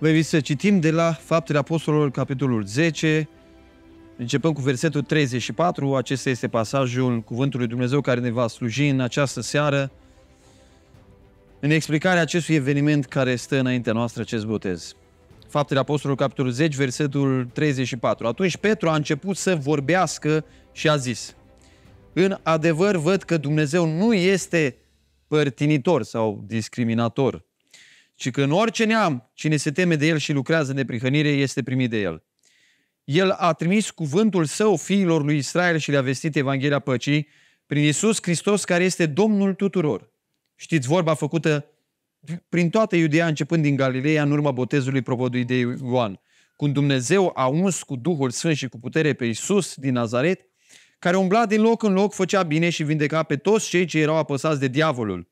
Voi să citim de la Faptele Apostolilor, capitolul 10, începând cu versetul 34. Acesta este pasajul Cuvântului Dumnezeu care ne va sluji în această seară în explicarea acestui eveniment care stă înaintea noastră, acest botez. Faptele Apostolului, capitolul 10, versetul 34. Atunci Petru a început să vorbească și a zis, În adevăr văd că Dumnezeu nu este părtinitor sau discriminator, ci că în orice neam, cine se teme de el și lucrează de neprihănire, este primit de el. El a trimis cuvântul său fiilor lui Israel și le-a vestit Evanghelia păcii prin Isus Hristos, care este Domnul tuturor. Știți vorba făcută prin toată Iudeea, începând din Galileea, în urma botezului propodui de Ioan, când Dumnezeu a uns cu Duhul Sfânt și cu putere pe Isus din Nazaret, care umbla din loc în loc, făcea bine și vindeca pe toți cei ce erau apăsați de diavolul,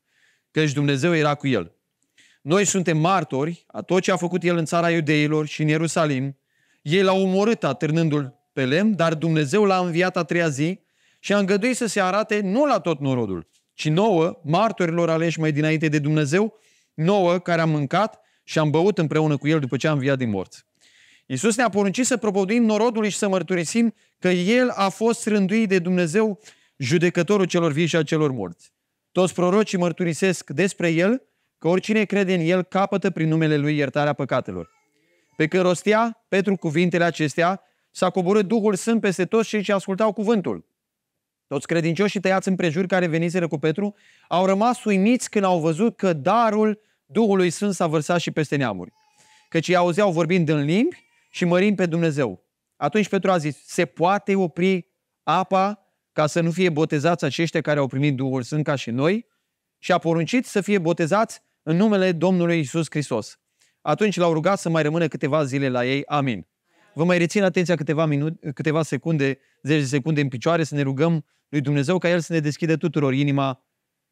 căci Dumnezeu era cu el. Noi suntem martori a tot ce a făcut el în țara iudeilor și în Ierusalim. Ei l-au omorât atârnându-l pe lemn, dar Dumnezeu l-a înviat a treia zi și a îngăduit să se arate nu la tot norodul, ci nouă, martorilor aleși mai dinainte de Dumnezeu, nouă care am mâncat și am băut împreună cu el după ce am înviat din morți. Iisus ne-a poruncit să propăduim norodului și să mărturisim că El a fost rânduit de Dumnezeu judecătorul celor vii și a celor morți. Toți prorocii mărturisesc despre El că oricine crede în El capătă prin numele Lui iertarea păcatelor. Pe când rostea, pentru cuvintele acestea, s-a coborât Duhul Sfânt peste toți cei ce ascultau cuvântul. Toți credincioșii tăiați împrejuri care veniseră cu Petru au rămas uimiți când au văzut că darul Duhului Sfânt s-a vărsat și peste neamuri. Căci ei auzeau vorbind în limbi și mărind pe Dumnezeu. Atunci Petru a zis, se poate opri apa ca să nu fie botezați aceștia care au primit Duhul Sfânt ca și noi? Și a poruncit să fie botezați în numele Domnului Isus Hristos. Atunci l-au rugat să mai rămână câteva zile la ei. Amin. Vă mai rețin atenția câteva, minute, câteva secunde, zeci de secunde în picioare să ne rugăm lui Dumnezeu ca El să ne deschidă tuturor inima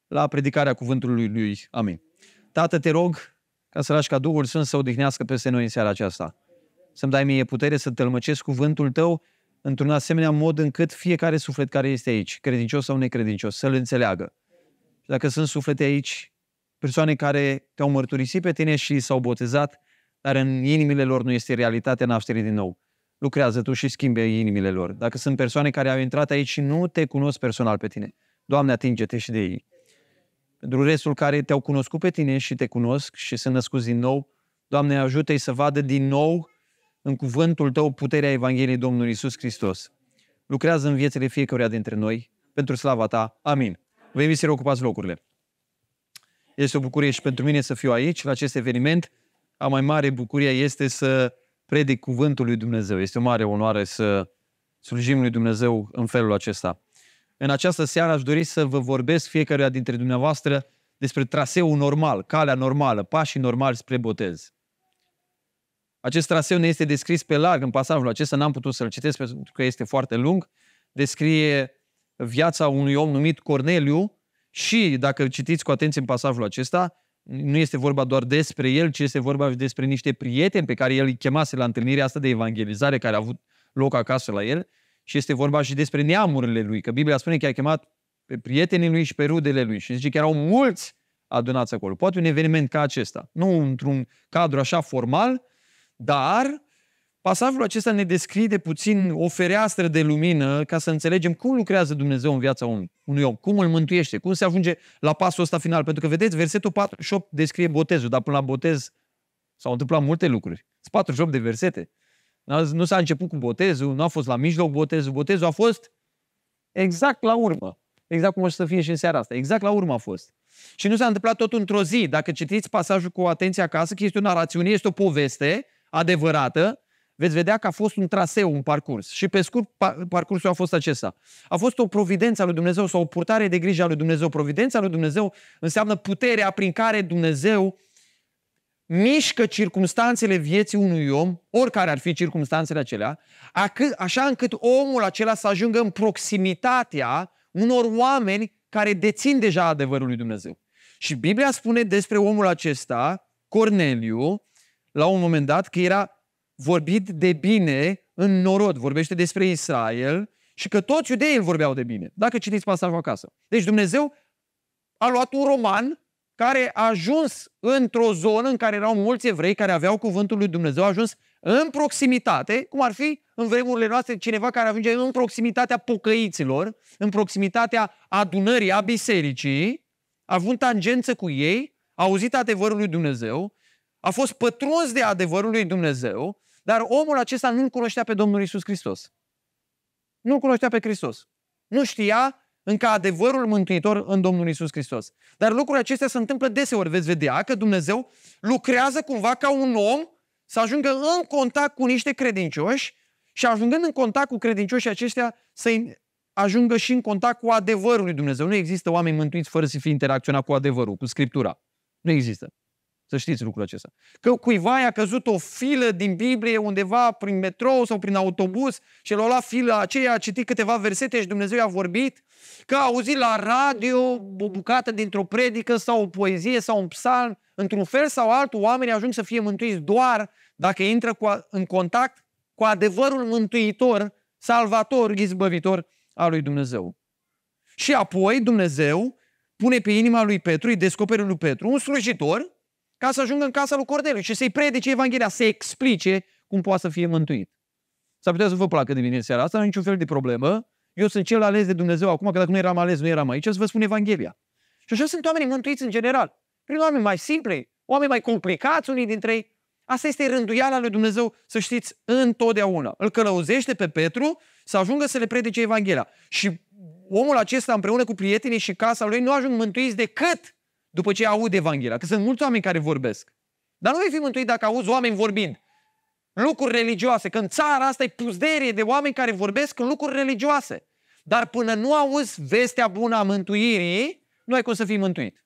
la predicarea cuvântului Lui. Amin. Tată, te rog ca să lași ca Duhul Sfânt să odihnească peste noi în seara aceasta. Să-mi dai mie putere să tălmăcesc cuvântul Tău într-un asemenea mod încât fiecare suflet care este aici, credincios sau necredincios, să-l înțeleagă. Și dacă sunt suflete aici persoane care te-au mărturisit pe tine și s-au botezat, dar în inimile lor nu este realitatea nașterii din nou. Lucrează tu și schimbe inimile lor. Dacă sunt persoane care au intrat aici și nu te cunosc personal pe tine, Doamne, atinge-te și de ei. Pentru restul care te-au cunoscut pe tine și te cunosc și sunt născuți din nou, Doamne, ajută-i să vadă din nou în cuvântul Tău puterea Evangheliei Domnului Isus Hristos. Lucrează în viețile fiecăruia dintre noi, pentru slava Ta. Amin. Vă invit să ocupați locurile. Este o bucurie și pentru mine să fiu aici, la acest eveniment. A mai mare bucurie este să predic cuvântul lui Dumnezeu. Este o mare onoare să slujim lui Dumnezeu în felul acesta. În această seară aș dori să vă vorbesc fiecare dintre dumneavoastră despre traseul normal, calea normală, pașii normali spre botez. Acest traseu ne este descris pe larg în pasajul acesta, n-am putut să-l citesc pentru că este foarte lung. Descrie viața unui om numit Corneliu, și dacă citiți cu atenție în pasajul acesta, nu este vorba doar despre el, ci este vorba și despre niște prieteni pe care el îi chemase la întâlnirea asta de evangelizare care a avut loc acasă la el și este vorba și despre neamurile lui, că Biblia spune că a chemat pe prietenii lui și pe rudele lui și zice că erau mulți adunați acolo. Poate un eveniment ca acesta, nu într-un cadru așa formal, dar Pasajul acesta ne descrie puțin o fereastră de lumină ca să înțelegem cum lucrează Dumnezeu în viața unui, unui om, cum îl mântuiește, cum se ajunge la pasul ăsta final. Pentru că, vedeți, versetul 48 descrie botezul, dar până la botez s-au întâmplat multe lucruri. Sunt 48 de versete. Nu s-a început cu botezul, nu a fost la mijloc botezul, botezul a fost exact la urmă. Exact cum o să fie și în seara asta. Exact la urmă a fost. Și nu s-a întâmplat tot într-o zi. Dacă citiți pasajul cu atenție acasă, că este o narațiune, este o poveste adevărată, veți vedea că a fost un traseu, un parcurs. Și pe scurt, parcursul a fost acesta. A fost o providență a lui Dumnezeu sau o purtare de grijă a lui Dumnezeu. Providența lui Dumnezeu înseamnă puterea prin care Dumnezeu mișcă circumstanțele vieții unui om, oricare ar fi circumstanțele acelea, așa încât omul acela să ajungă în proximitatea unor oameni care dețin deja adevărul lui Dumnezeu. Și Biblia spune despre omul acesta, Corneliu, la un moment dat, că era vorbit de bine în norod, vorbește despre Israel și că toți iudeii îl vorbeau de bine, dacă citiți pasajul acasă. Deci Dumnezeu a luat un roman care a ajuns într-o zonă în care erau mulți evrei care aveau cuvântul lui Dumnezeu, a ajuns în proximitate, cum ar fi în vremurile noastre cineva care ajunge în proximitatea pocăiților, în proximitatea adunării a bisericii, a avut tangență cu ei, a auzit adevărul lui Dumnezeu, a fost pătruns de adevărul lui Dumnezeu, dar omul acesta nu-L cunoștea pe Domnul Isus Hristos. Nu-L cunoștea pe Hristos. Nu știa încă adevărul mântuitor în Domnul Isus Hristos. Dar lucrurile acestea se întâmplă deseori. Veți vedea că Dumnezeu lucrează cumva ca un om să ajungă în contact cu niște credincioși și ajungând în contact cu credincioșii aceștia să ajungă și în contact cu adevărul lui Dumnezeu. Nu există oameni mântuiți fără să fie interacționat cu adevărul, cu Scriptura. Nu există. Să știți lucrul acesta. Că cuiva i-a căzut o filă din Biblie undeva prin metrou sau prin autobuz și l-a luat fila aceea, a citit câteva versete și Dumnezeu i-a vorbit, că a auzit la radio o bucată dintr-o predică sau o poezie sau un psalm. Într-un fel sau altul, oamenii ajung să fie mântuiți doar dacă intră cu, a, în contact cu adevărul mântuitor, salvator, izbăvitor al lui Dumnezeu. Și apoi Dumnezeu pune pe inima lui Petru, îi descoperă lui Petru un slujitor ca să ajungă în casa lui Corneliu și să-i predice Evanghelia, să explice cum poate să fie mântuit. S-ar putea să vă placă de mine seara asta, nu niciun fel de problemă. Eu sunt cel ales de Dumnezeu acum, că dacă nu eram ales, nu eram aici, să vă spun Evanghelia. Și așa sunt oamenii mântuiți în general. Prin oameni mai simple, oameni mai complicați unii dintre ei. Asta este rânduiala lui Dumnezeu, să știți, întotdeauna. Îl călăuzește pe Petru să ajungă să le predice Evanghelia. Și omul acesta împreună cu prietenii și casa lui nu ajung mântuiți decât după ce aud Evanghelia. Că sunt mulți oameni care vorbesc. Dar nu vei fi mântuit dacă auzi oameni vorbind. lucruri religioase. Că în țara asta e puzderie de oameni care vorbesc în lucruri religioase. Dar până nu auzi vestea bună a mântuirii, nu ai cum să fii mântuit.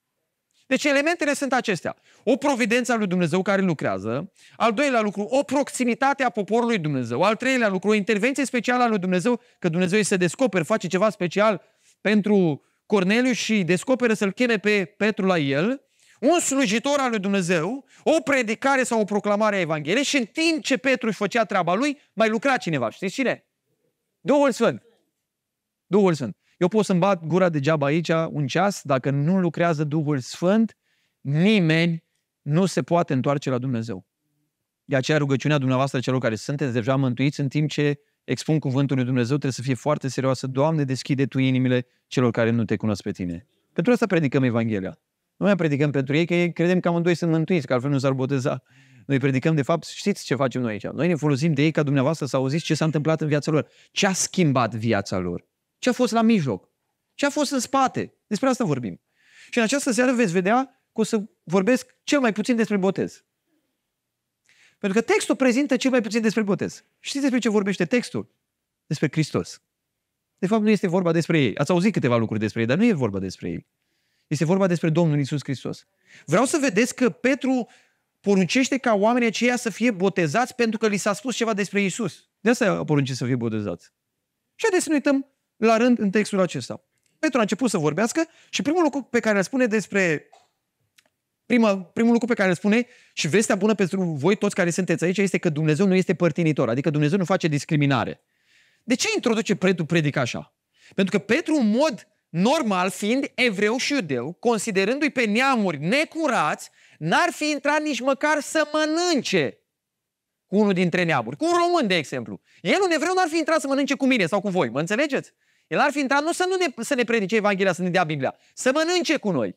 Deci elementele sunt acestea. O providență a lui Dumnezeu care lucrează. Al doilea lucru, o proximitate a poporului Dumnezeu. Al treilea lucru, o intervenție specială a lui Dumnezeu, că Dumnezeu îi se descoperă, face ceva special pentru Corneliu și descoperă să-l cheme pe Petru la el, un slujitor al lui Dumnezeu, o predicare sau o proclamare a Evangheliei și în timp ce Petru își făcea treaba lui, mai lucra cineva. Știți cine? Duhul Sfânt. Duhul Sfânt. Eu pot să-mi bat gura degeaba aici un ceas, dacă nu lucrează Duhul Sfânt, nimeni nu se poate întoarce la Dumnezeu. De aceea rugăciunea dumneavoastră celor care sunteți deja mântuiți în timp ce expun cuvântul lui Dumnezeu, trebuie să fie foarte serioasă. Doamne, deschide Tu inimile celor care nu Te cunosc pe Tine. Pentru asta predicăm Evanghelia. Nu mai predicăm pentru ei, că ei credem că amândoi sunt mântuiți, că altfel nu s-ar boteza. Noi predicăm, de fapt, știți ce facem noi aici. Noi ne folosim de ei ca dumneavoastră să auziți ce s-a întâmplat în viața lor. Ce a schimbat viața lor? Ce a fost la mijloc? Ce a fost în spate? Despre asta vorbim. Și în această seară veți vedea că o să vorbesc cel mai puțin despre botez. Pentru că textul prezintă cel mai puțin despre botez. Știți despre ce vorbește textul? Despre Hristos. De fapt, nu este vorba despre ei. Ați auzit câteva lucruri despre ei, dar nu e vorba despre ei. Este vorba despre Domnul Isus Hristos. Vreau să vedeți că Petru poruncește ca oamenii aceia să fie botezați pentru că li s-a spus ceva despre Isus. De asta porunce să fie botezați. Și haideți să ne uităm la rând în textul acesta. Petru a început să vorbească și primul lucru pe care îl spune despre Prima, primul lucru pe care îl spune și vestea bună pentru voi toți care sunteți aici este că Dumnezeu nu este părtinitor, adică Dumnezeu nu face discriminare. De ce introduce Petru predica așa? Pentru că Petru, în mod normal, fiind evreu și iudeu, considerându-i pe neamuri necurați, n-ar fi intrat nici măcar să mănânce cu unul dintre neamuri, cu un român, de exemplu. El, un evreu, n-ar fi intrat să mănânce cu mine sau cu voi, mă înțelegeți? El ar fi intrat nu să, nu ne, să ne predice Evanghelia, să ne dea Biblia, să mănânce cu noi.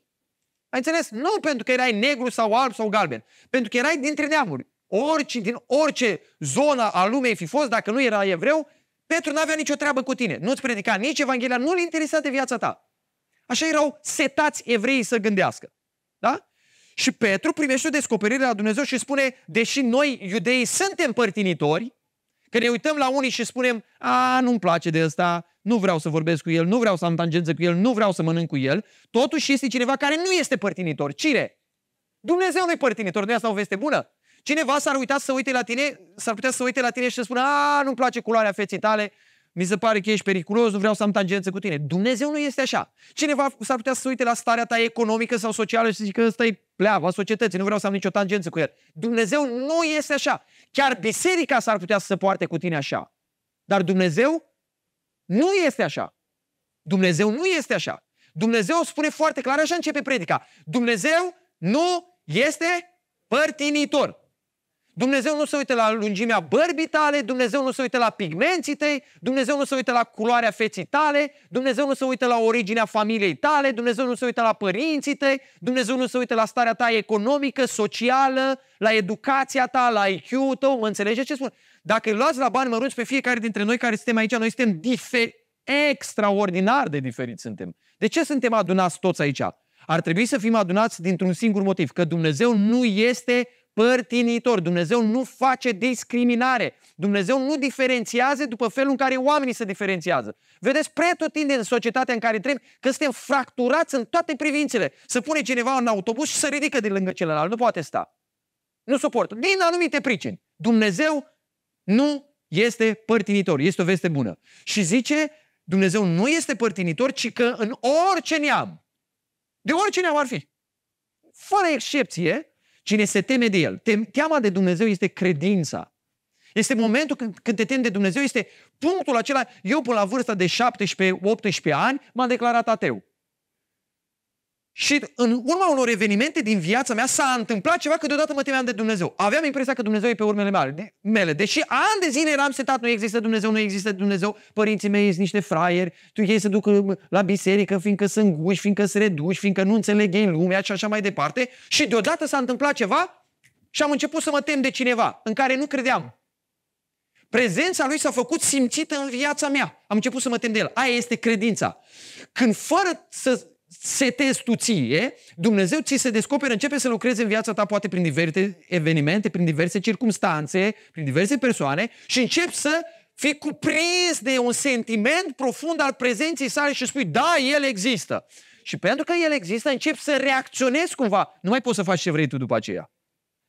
Ai înțeles? Nu pentru că erai negru sau alb sau galben. Pentru că erai dintre neamuri. Orice, din orice zonă a lumei fi fost, dacă nu era evreu, Petru n-avea nicio treabă cu tine. Nu-ți predica nici Evanghelia, nu-l interesa de viața ta. Așa erau setați evreii să gândească. Da? Și Petru primește o descoperire la Dumnezeu și spune, deși noi, iudeii, suntem părtinitori, Că ne uităm la unii și spunem, a, nu-mi place de ăsta, nu vreau să vorbesc cu el, nu vreau să am tangență cu el, nu vreau să mănânc cu el. Totuși este cineva care nu este părtinitor. Cine? Dumnezeu nu-i părtinitor, nu e asta o veste bună. Cineva s-ar uita să uite la tine, s-ar putea să uite la tine și să spună, a, nu-mi place culoarea feței tale, mi se pare că ești periculos, nu vreau să am tangență cu tine. Dumnezeu nu este așa. Cineva s-ar putea să uite la starea ta economică sau socială și să zică ăsta e pleava societății, nu vreau să am nicio tangență cu el. Dumnezeu nu este așa. Chiar biserica s-ar putea să se poarte cu tine așa. Dar Dumnezeu nu este așa. Dumnezeu nu este așa. Dumnezeu spune foarte clar, așa începe predica. Dumnezeu nu este părtinitor. Dumnezeu nu se uită la lungimea bărbii tale, Dumnezeu nu se uită la pigmenții tăi, Dumnezeu nu se uită la culoarea feții tale, Dumnezeu nu se uită la originea familiei tale, Dumnezeu nu se uită la părinții tăi, Dumnezeu nu se uită la starea ta economică, socială, la educația ta, la IQ-ul tău, mă înțelegeți ce spun? Dacă îi luați la bani mărunți pe fiecare dintre noi care suntem aici, noi suntem diferi, extraordinar de diferiți suntem. De ce suntem adunați toți aici? Ar trebui să fim adunați dintr-un singur motiv, că Dumnezeu nu este părtinitor. Dumnezeu nu face discriminare. Dumnezeu nu diferențiază după felul în care oamenii se diferențiază. Vedeți tot în societatea în care trăim că suntem fracturați în toate privințele. Să pune cineva în autobuz și să ridică de lângă celălalt. Nu poate sta. Nu suportă. Din anumite pricini. Dumnezeu nu este părtinitor. Este o veste bună. Și zice, Dumnezeu nu este părtinitor, ci că în orice neam, de orice neam ar fi, fără excepție, Cine se teme de El. Teama de Dumnezeu este credința. Este momentul când, când te temi de Dumnezeu, este punctul acela. Eu până la vârsta de 17-18 ani m-am declarat ateu. Și în urma unor evenimente din viața mea s-a întâmplat ceva că deodată mă temeam de Dumnezeu. Aveam impresia că Dumnezeu e pe urmele mele, de, mele. deși ani de zile eram setat, nu există Dumnezeu, nu există Dumnezeu, părinții mei sunt niște fraieri, tu ei se duc la biserică, fiindcă sunt guși, fiindcă se reduși, fiindcă nu înțeleg ei lumea și așa mai departe. Și deodată s-a întâmplat ceva și am început să mă tem de cineva în care nu credeam. Prezența lui s-a făcut simțită în viața mea. Am început să mă tem de el. Aia este credința. Când fără să setezi tu ție, Dumnezeu ți se descoperă, începe să lucreze în viața ta, poate prin diverse evenimente, prin diverse circunstanțe, prin diverse persoane și începi să fii cuprins de un sentiment profund al prezenței sale și spui, da, el există. Și pentru că el există, începi să reacționezi cumva. Nu mai poți să faci ce vrei tu după aceea.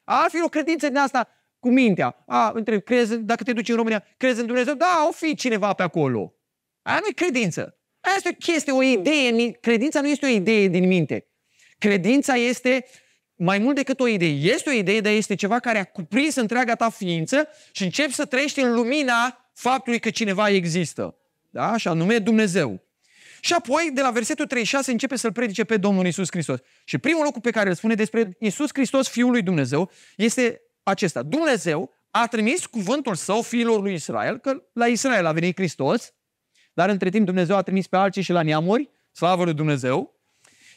Ar fi o credință din asta cu mintea. A, între, crezi, dacă te duci în România, crezi în Dumnezeu? Da, o fi cineva pe acolo. Aia nu e credință. Asta e o chestie, o idee. Credința nu este o idee din minte. Credința este mai mult decât o idee. Este o idee, dar este ceva care a cuprins întreaga ta ființă și începi să trăiești în lumina faptului că cineva există. Da? Și anume Dumnezeu. Și apoi, de la versetul 36, începe să-L predice pe Domnul Isus Hristos. Și primul lucru pe care îl spune despre Isus Hristos, Fiul lui Dumnezeu, este acesta. Dumnezeu a trimis cuvântul său fiilor lui Israel, că la Israel a venit Hristos, dar între timp Dumnezeu a trimis pe alții și la neamuri, slavă lui Dumnezeu.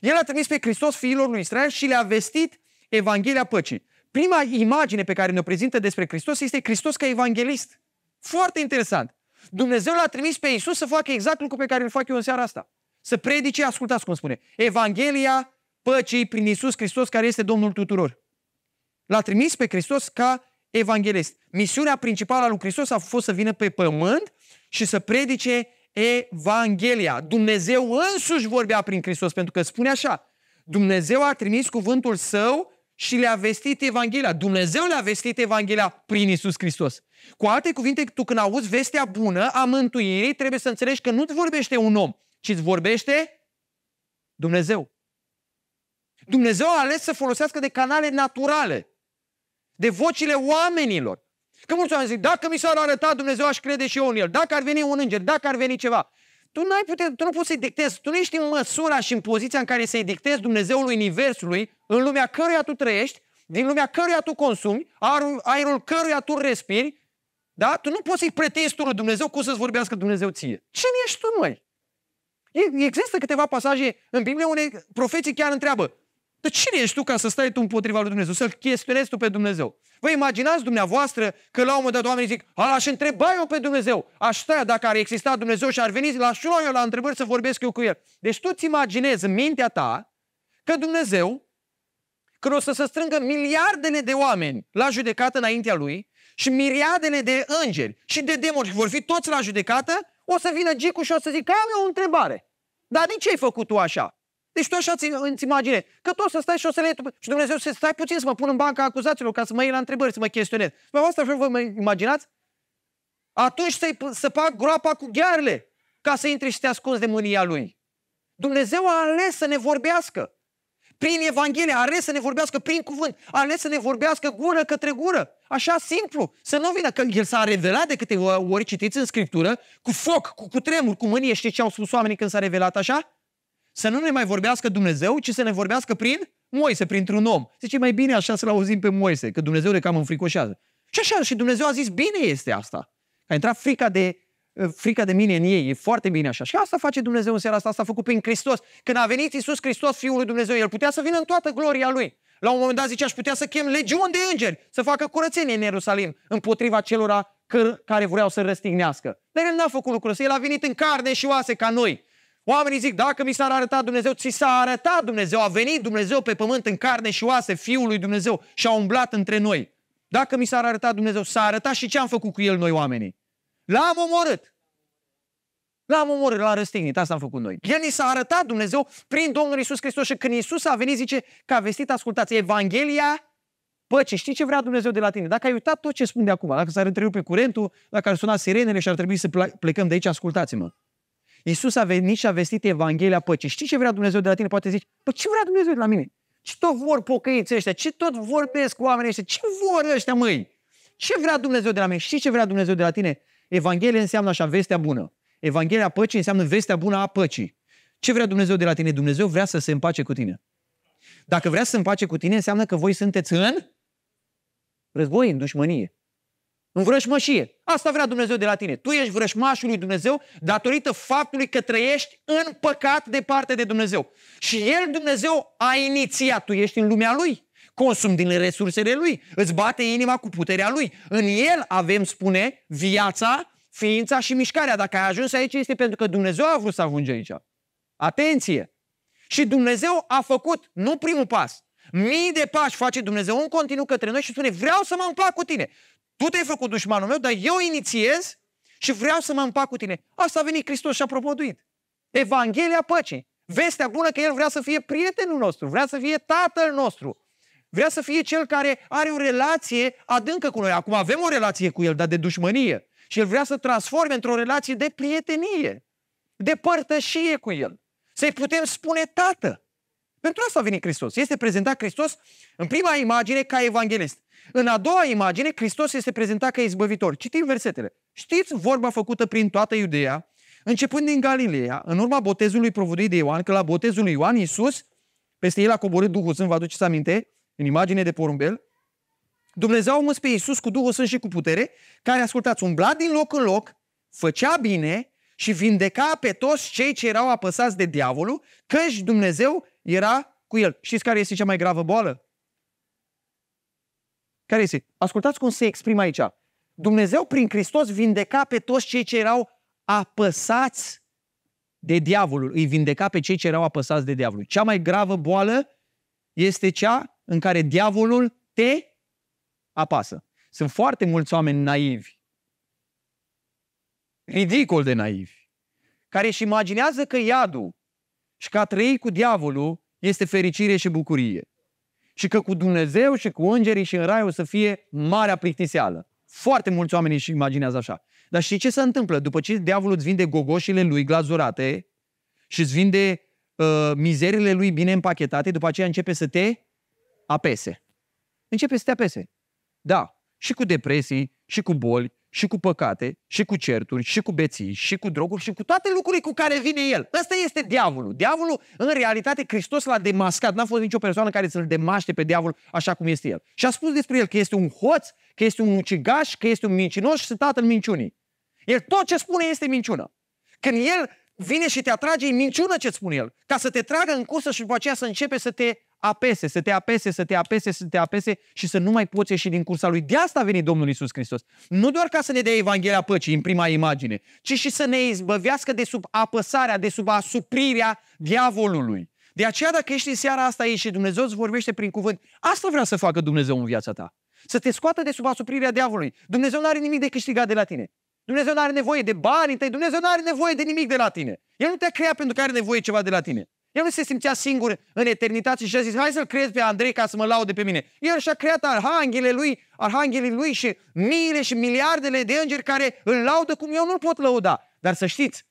El a trimis pe Hristos fiilor lui Israel și le-a vestit Evanghelia păcii. Prima imagine pe care ne-o prezintă despre Hristos este Hristos ca evanghelist. Foarte interesant. Dumnezeu l-a trimis pe Isus să facă exact lucrul pe care îl fac eu în seara asta. Să predice, ascultați cum spune, Evanghelia păcii prin Isus Hristos care este Domnul tuturor. L-a trimis pe Hristos ca evanghelist. Misiunea principală a lui Hristos a fost să vină pe pământ și să predice Evanghelia. Dumnezeu însuși vorbea prin Hristos, pentru că spune așa, Dumnezeu a trimis cuvântul său și le-a vestit Evanghelia. Dumnezeu le-a vestit Evanghelia prin Isus Hristos. Cu alte cuvinte, tu când auzi vestea bună a mântuirii, trebuie să înțelegi că nu-ți vorbește un om, ci îți vorbește Dumnezeu. Dumnezeu a ales să folosească de canale naturale, de vocile oamenilor. Că mulți oameni zic, dacă mi s-ar arăta Dumnezeu, aș crede și eu în El. Dacă ar veni un înger, dacă ar veni ceva. Tu, ai putea, tu nu poți să-i dictezi, tu nu ești în măsura și în poziția în care să-i dictezi Dumnezeului Universului, în lumea căruia tu trăiești, din lumea căruia tu consumi, aerul, aerul căruia tu respiri, da? Tu nu poți să-i pretezi tu lui Dumnezeu cum să-ți vorbească Dumnezeu ție. Cine ești tu, măi? Există câteva pasaje în Biblie unde profeții chiar întreabă, dar cine ești tu ca să stai tu împotriva lui Dumnezeu? Să-L chestionezi tu pe Dumnezeu. Vă imaginați dumneavoastră că la un moment dat oamenii zic, aș întreba eu pe Dumnezeu, aș sta dacă ar exista Dumnezeu și ar veni, la aș eu la întrebări să vorbesc eu cu El. Deci tu ți imaginezi în mintea ta că Dumnezeu, când o să se strângă miliardele de oameni la judecată înaintea Lui și miriadele de îngeri și de demoni vor fi toți la judecată, o să vină Gicu și o să zică, am eu o întrebare. Dar de ce ai făcut tu așa? Deci tu așa ți, îți imagine. că tu o să stai și o să le... Și Dumnezeu să stai puțin să mă pun în banca acuzațiilor ca să mă iei la întrebări, să mă chestionez. Pe asta vă imaginați? Atunci să, să fac groapa cu ghearele ca să intri și să te ascunzi de mânia lui. Dumnezeu a ales să ne vorbească. Prin Evanghelie, a ales să ne vorbească prin cuvânt, a ales să ne vorbească gură către gură. Așa simplu, să nu vină, că El s-a revelat de câte ori citiți în Scriptură, cu foc, cu cu tremur, cu mânie, știți ce au spus oamenii când s-a revelat așa? să nu ne mai vorbească Dumnezeu, ci să ne vorbească prin Moise, printr-un om. Zice, mai bine așa să-l auzim pe Moise, că Dumnezeu ne cam înfricoșează. Și așa, și Dumnezeu a zis, bine este asta. A intrat frica de, eh, frica de mine în ei, e foarte bine așa. Și asta face Dumnezeu în seara asta, asta a făcut prin Hristos. Când a venit Isus Hristos, Fiul lui Dumnezeu, El putea să vină în toată gloria Lui. La un moment dat zice, aș putea să chem legiuni de îngeri să facă curățenie în Ierusalim împotriva celora care vreau să răstignească. Dar El n-a făcut lucrul ăsta, El a venit în carne și oase ca noi. Oamenii zic, dacă mi s-ar arăta Dumnezeu, ți s-a arătat Dumnezeu, a venit Dumnezeu pe pământ în carne și oase, Fiul lui Dumnezeu și a umblat între noi. Dacă mi s-ar arăta Dumnezeu, s-a arătat și ce am făcut cu el noi oamenii. L-am omorât. L-am omorât, l-am răstignit, asta am făcut noi. El ni s-a arătat Dumnezeu prin Domnul Isus Hristos și când Isus a venit, zice că a vestit, ascultați, Evanghelia păce. Știi ce vrea Dumnezeu de la tine? Dacă ai uitat tot ce spun de acum, dacă s-ar întrerupe curentul, dacă ar suna sirenele și ar trebui să plecăm de aici, ascultați-mă. Iisus a venit și a vestit Evanghelia păcii. Știi ce vrea Dumnezeu de la tine? Poate zici, păi ce vrea Dumnezeu de la mine? Ce tot vor pocăiți ăștia? Ce tot vorbesc cu oamenii ăștia? Ce vor ăștia, măi? Ce vrea Dumnezeu de la mine? Știi ce vrea Dumnezeu de la tine? Evanghelia înseamnă așa, vestea bună. Evanghelia păcii înseamnă vestea bună a păcii. Ce vrea Dumnezeu de la tine? Dumnezeu vrea să se împace cu tine. Dacă vrea să se împace cu tine, înseamnă că voi sunteți în război, în dușmănie în vrășmășie. Asta vrea Dumnezeu de la tine. Tu ești vrășmașul lui Dumnezeu datorită faptului că trăiești în păcat departe de Dumnezeu. Și El, Dumnezeu, a inițiat. Tu ești în lumea Lui. Consum din resursele Lui. Îți bate inima cu puterea Lui. În El avem, spune, viața, ființa și mișcarea. Dacă ai ajuns aici, este pentru că Dumnezeu a vrut să ajungi aici. Atenție! Și Dumnezeu a făcut, nu primul pas, mii de pași face Dumnezeu în continuu către noi și spune, vreau să mă împac cu tine. Tu te-ai făcut dușmanul meu, dar eu inițiez și vreau să mă împac cu tine. Asta a venit Hristos și a propoduit. Evanghelia păcii. Vestea bună că El vrea să fie prietenul nostru, vrea să fie tatăl nostru. Vrea să fie cel care are o relație adâncă cu noi. Acum avem o relație cu El, dar de dușmănie. Și El vrea să transforme într-o relație de prietenie, de părtășie cu El. Să-i putem spune Tată. Pentru asta a venit Hristos. Este prezentat Hristos în prima imagine ca evanghelist. În a doua imagine, Hristos este prezentat ca izbăvitor. Citim versetele. Știți vorba făcută prin toată Iudeea, începând din Galileea, în urma botezului provoduit de Ioan, că la botezul lui Ioan, Iisus, peste el a coborât Duhul Sfânt, vă aduceți aminte, în imagine de porumbel, Dumnezeu a umăs pe Iisus cu Duhul Sfânt și cu putere, care, ascultați, umbla din loc în loc, făcea bine și vindeca pe toți cei ce erau apăsați de diavolul, căci Dumnezeu era cu el. Știți care este cea mai gravă boală? Care este? Ascultați cum se exprimă aici. Dumnezeu prin Hristos vindeca pe toți cei ce erau apăsați de diavolul. Îi vindeca pe cei ce erau apăsați de diavolul. Cea mai gravă boală este cea în care diavolul te apasă. Sunt foarte mulți oameni naivi. Ridicol de naivi. Care își imaginează că iadul și că a trăi cu diavolul este fericire și bucurie și că cu Dumnezeu și cu îngerii și în rai o să fie marea plictiseală. Foarte mulți oameni își imaginează așa. Dar știi ce se întâmplă? După ce diavolul îți vinde gogoșile lui glazurate și îți vinde uh, mizerile lui bine împachetate, după aceea începe să te apese. Începe să te apese. Da, și cu depresii, și cu boli, și cu păcate, și cu certuri, și cu beții, și cu droguri, și cu toate lucrurile cu care vine el. Ăsta este diavolul. Diavolul, în realitate, Hristos l-a demascat. N-a fost nicio persoană care să-l demaște pe diavol așa cum este el. Și a spus despre el că este un hoț, că este un ucigaș, că este un mincinos și tatăl minciunii. El tot ce spune este minciună. Când el vine și te atrage, e minciună ce spune el. Ca să te tragă în cursă și după aceea să începe să te apese, să te apese, să te apese, să te apese și să nu mai poți ieși din cursa lui. De asta a venit Domnul Isus Hristos. Nu doar ca să ne dea Evanghelia păcii în prima imagine, ci și să ne izbăvească de sub apăsarea, de sub asuprirea diavolului. De aceea, dacă ești în seara asta aici și Dumnezeu îți vorbește prin cuvânt, asta vrea să facă Dumnezeu în viața ta. Să te scoată de sub asuprirea diavolului. Dumnezeu nu are nimic de câștigat de la tine. Dumnezeu nu are nevoie de banii tăi, Dumnezeu nu are nevoie de nimic de la tine. El nu te-a creat pentru că are nevoie ceva de la tine. El nu se simțea singur în eternitate și a zis, hai să-l creez pe Andrei ca să mă laude pe mine. El și-a creat arhanghele lui, arhanghelii lui și miile și miliardele de îngeri care îl laudă cum eu nu-l pot lăuda. Dar să știți,